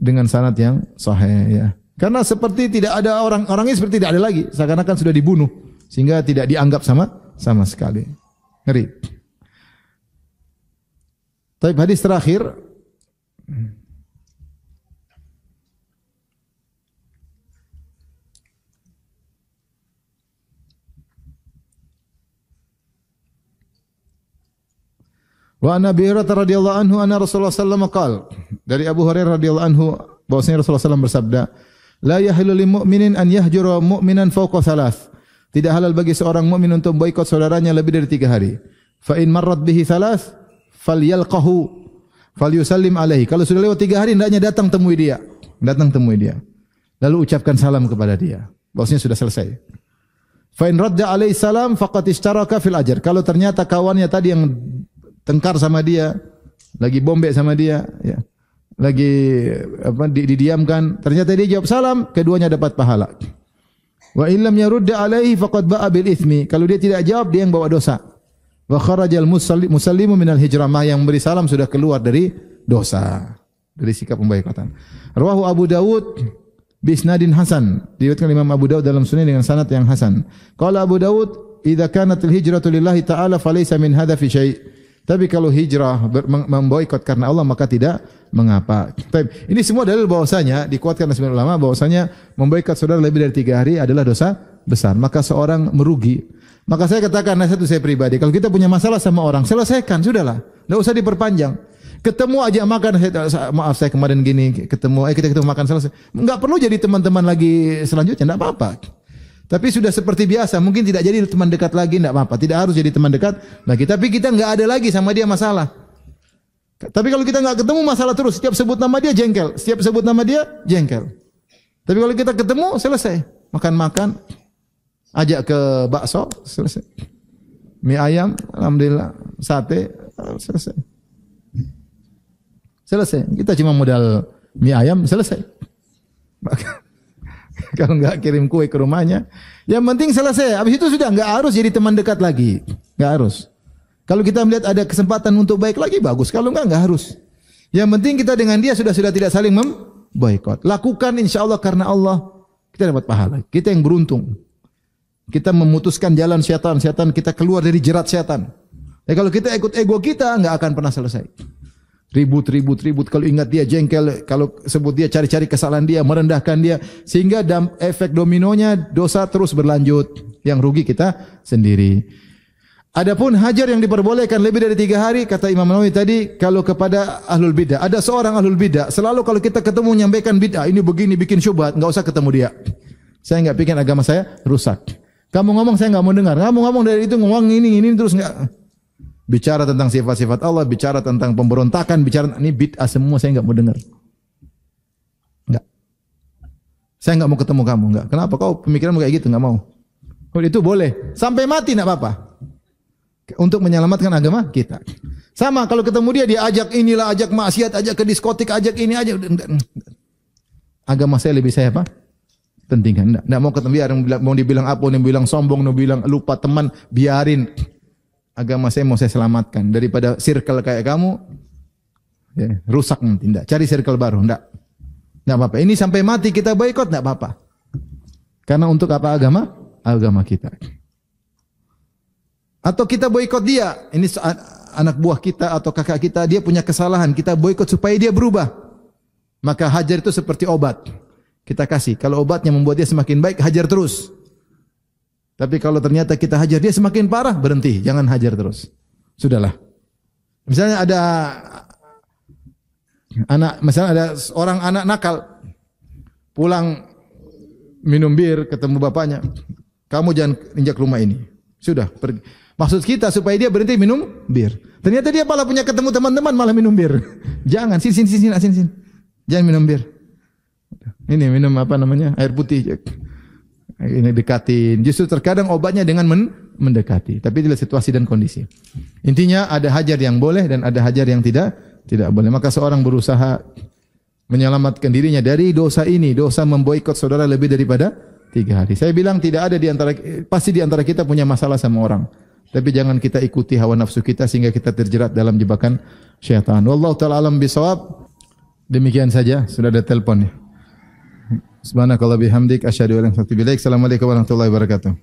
dengan sanat yang sahih ya. Karena seperti tidak ada orang orangnya seperti tidak ada lagi, seakan-akan sudah dibunuh sehingga tidak dianggap sama sama sekali. Ngeri. Tapi hadis terakhir Wa an Abi Hurairah radhiyallahu anhu anna Rasulullah sallallahu alaihi wasallam Dari Abu Hurairah radhiyallahu anhu bahwasanya Rasulullah sallallahu bersabda, "La yahilu lil mu'minin an yahjura mu'minan fawqa thalath." Tidak halal bagi seorang mukmin untuk boikot saudaranya lebih dari tiga hari. Fa in marrat bihi thalath falyalqahu falyusallim alaihi. Kalau sudah lewat tiga hari hendaknya datang temui dia. Datang temui dia. Lalu ucapkan salam kepada dia. Bahwasanya sudah selesai. Fa in radda alaihi salam faqad istaraka fil ajr. Kalau ternyata kawannya tadi yang tengkar sama dia, lagi bombek sama dia, ya. lagi apa didiamkan. Ternyata dia jawab salam, keduanya dapat pahala. Wa illam yarudda alaihi faqad ba'a bil ithmi. Kalau dia tidak jawab, dia yang bawa dosa. Wa kharajal musallimu minal hijramah yang memberi salam sudah keluar dari dosa. Dari sikap pembaikatan. Rawahu Abu Dawud bisnadin hasan. Diriwayatkan Imam Abu Dawud dalam sunan dengan sanad yang hasan. Qala Abu Dawud, "Idza kanatil hijratu lillahi ta'ala falaysa min hadha fi syai'." Tapi kalau hijrah memboikot karena Allah maka tidak mengapa. Tapi ini semua dalil bahwasanya dikuatkan oleh ulama bahwasanya memboikot saudara lebih dari tiga hari adalah dosa besar. Maka seorang merugi. Maka saya katakan nasihat saya pribadi, kalau kita punya masalah sama orang, selesaikan sudahlah. Tidak usah diperpanjang. Ketemu aja makan, maaf saya kemarin gini, ketemu, eh kita ketemu makan selesai. Enggak perlu jadi teman-teman lagi selanjutnya, enggak apa-apa. Tapi sudah seperti biasa, mungkin tidak jadi teman dekat lagi, tidak apa-apa. Tidak harus jadi teman dekat lagi. Tapi kita nggak ada lagi sama dia masalah. Tapi kalau kita nggak ketemu masalah terus, setiap sebut nama dia jengkel, setiap sebut nama dia jengkel. Tapi kalau kita ketemu selesai, makan-makan, ajak ke bakso selesai, mie ayam, alhamdulillah, sate selesai, selesai. Kita cuma modal mie ayam selesai. kalau nggak kirim kue ke rumahnya. Yang penting selesai. Habis itu sudah nggak harus jadi teman dekat lagi. Nggak harus. Kalau kita melihat ada kesempatan untuk baik lagi bagus. Kalau nggak nggak harus. Yang penting kita dengan dia sudah sudah tidak saling memboikot. Lakukan insya Allah karena Allah kita dapat pahala. Kita yang beruntung. Kita memutuskan jalan setan, setan kita keluar dari jerat setan. Ya kalau kita ikut ego kita nggak akan pernah selesai ribut ribut ribut kalau ingat dia jengkel kalau sebut dia cari-cari kesalahan dia merendahkan dia sehingga damp- efek dominonya dosa terus berlanjut yang rugi kita sendiri Adapun hajar yang diperbolehkan lebih dari tiga hari, kata Imam Nawawi tadi, kalau kepada ahlul bidah. Ada seorang ahlul bidah, selalu kalau kita ketemu nyampaikan bidah, ini begini, bikin syubhat, enggak usah ketemu dia. Saya enggak pikir agama saya rusak. Kamu ngomong, saya nggak mau dengar. Kamu ngomong dari itu, ngomong ini, ini, terus enggak bicara tentang sifat-sifat Allah, bicara tentang pemberontakan, bicara ini bid'ah semua saya nggak mau dengar. Enggak. Saya nggak mau ketemu kamu, enggak. Kenapa kau pemikiranmu kayak gitu? Enggak mau. Oh, itu boleh. Sampai mati enggak apa-apa. Untuk menyelamatkan agama kita. Sama kalau ketemu dia dia ajak inilah, ajak maksiat, ajak ke diskotik, ajak ini aja. Agama saya lebih saya apa? Pentingkan. Enggak, enggak mau ketemu dia, mau dibilang apa, mau dibilang sombong, mau bilang lupa teman, biarin agama saya mau saya selamatkan daripada circle kayak kamu ya, rusak nanti enggak. Cari circle baru enggak. Enggak apa-apa. Ini sampai mati kita boikot enggak apa-apa. Karena untuk apa agama? Agama kita. Atau kita boikot dia. Ini anak buah kita atau kakak kita dia punya kesalahan, kita boikot supaya dia berubah. Maka hajar itu seperti obat. Kita kasih. Kalau obatnya membuat dia semakin baik, hajar terus. Tapi kalau ternyata kita hajar dia semakin parah, berhenti, jangan hajar terus. Sudahlah. Misalnya ada anak, misalnya ada orang anak nakal pulang minum bir ketemu bapaknya, kamu jangan injak rumah ini. Sudah, pergi. Maksud kita supaya dia berhenti minum bir. Ternyata dia malah punya ketemu teman-teman malah minum bir. jangan, sini sini sini sini sini. Jangan minum bir. Ini minum apa namanya? Air putih ini dekatin. Justru terkadang obatnya dengan men mendekati. Tapi itulah situasi dan kondisi. Intinya ada hajar yang boleh dan ada hajar yang tidak tidak boleh. Maka seorang berusaha menyelamatkan dirinya dari dosa ini, dosa memboikot saudara lebih daripada tiga hari. Saya bilang tidak ada di antara pasti di antara kita punya masalah sama orang. Tapi jangan kita ikuti hawa nafsu kita sehingga kita terjerat dalam jebakan syaitan. Wallahu taala alam bisawab. Demikian saja, sudah ada telpon ya. Subhanakallahumma bihamdik asyhadu an la ilaha illa anta Assalamualaikum warahmatullahi wabarakatuh.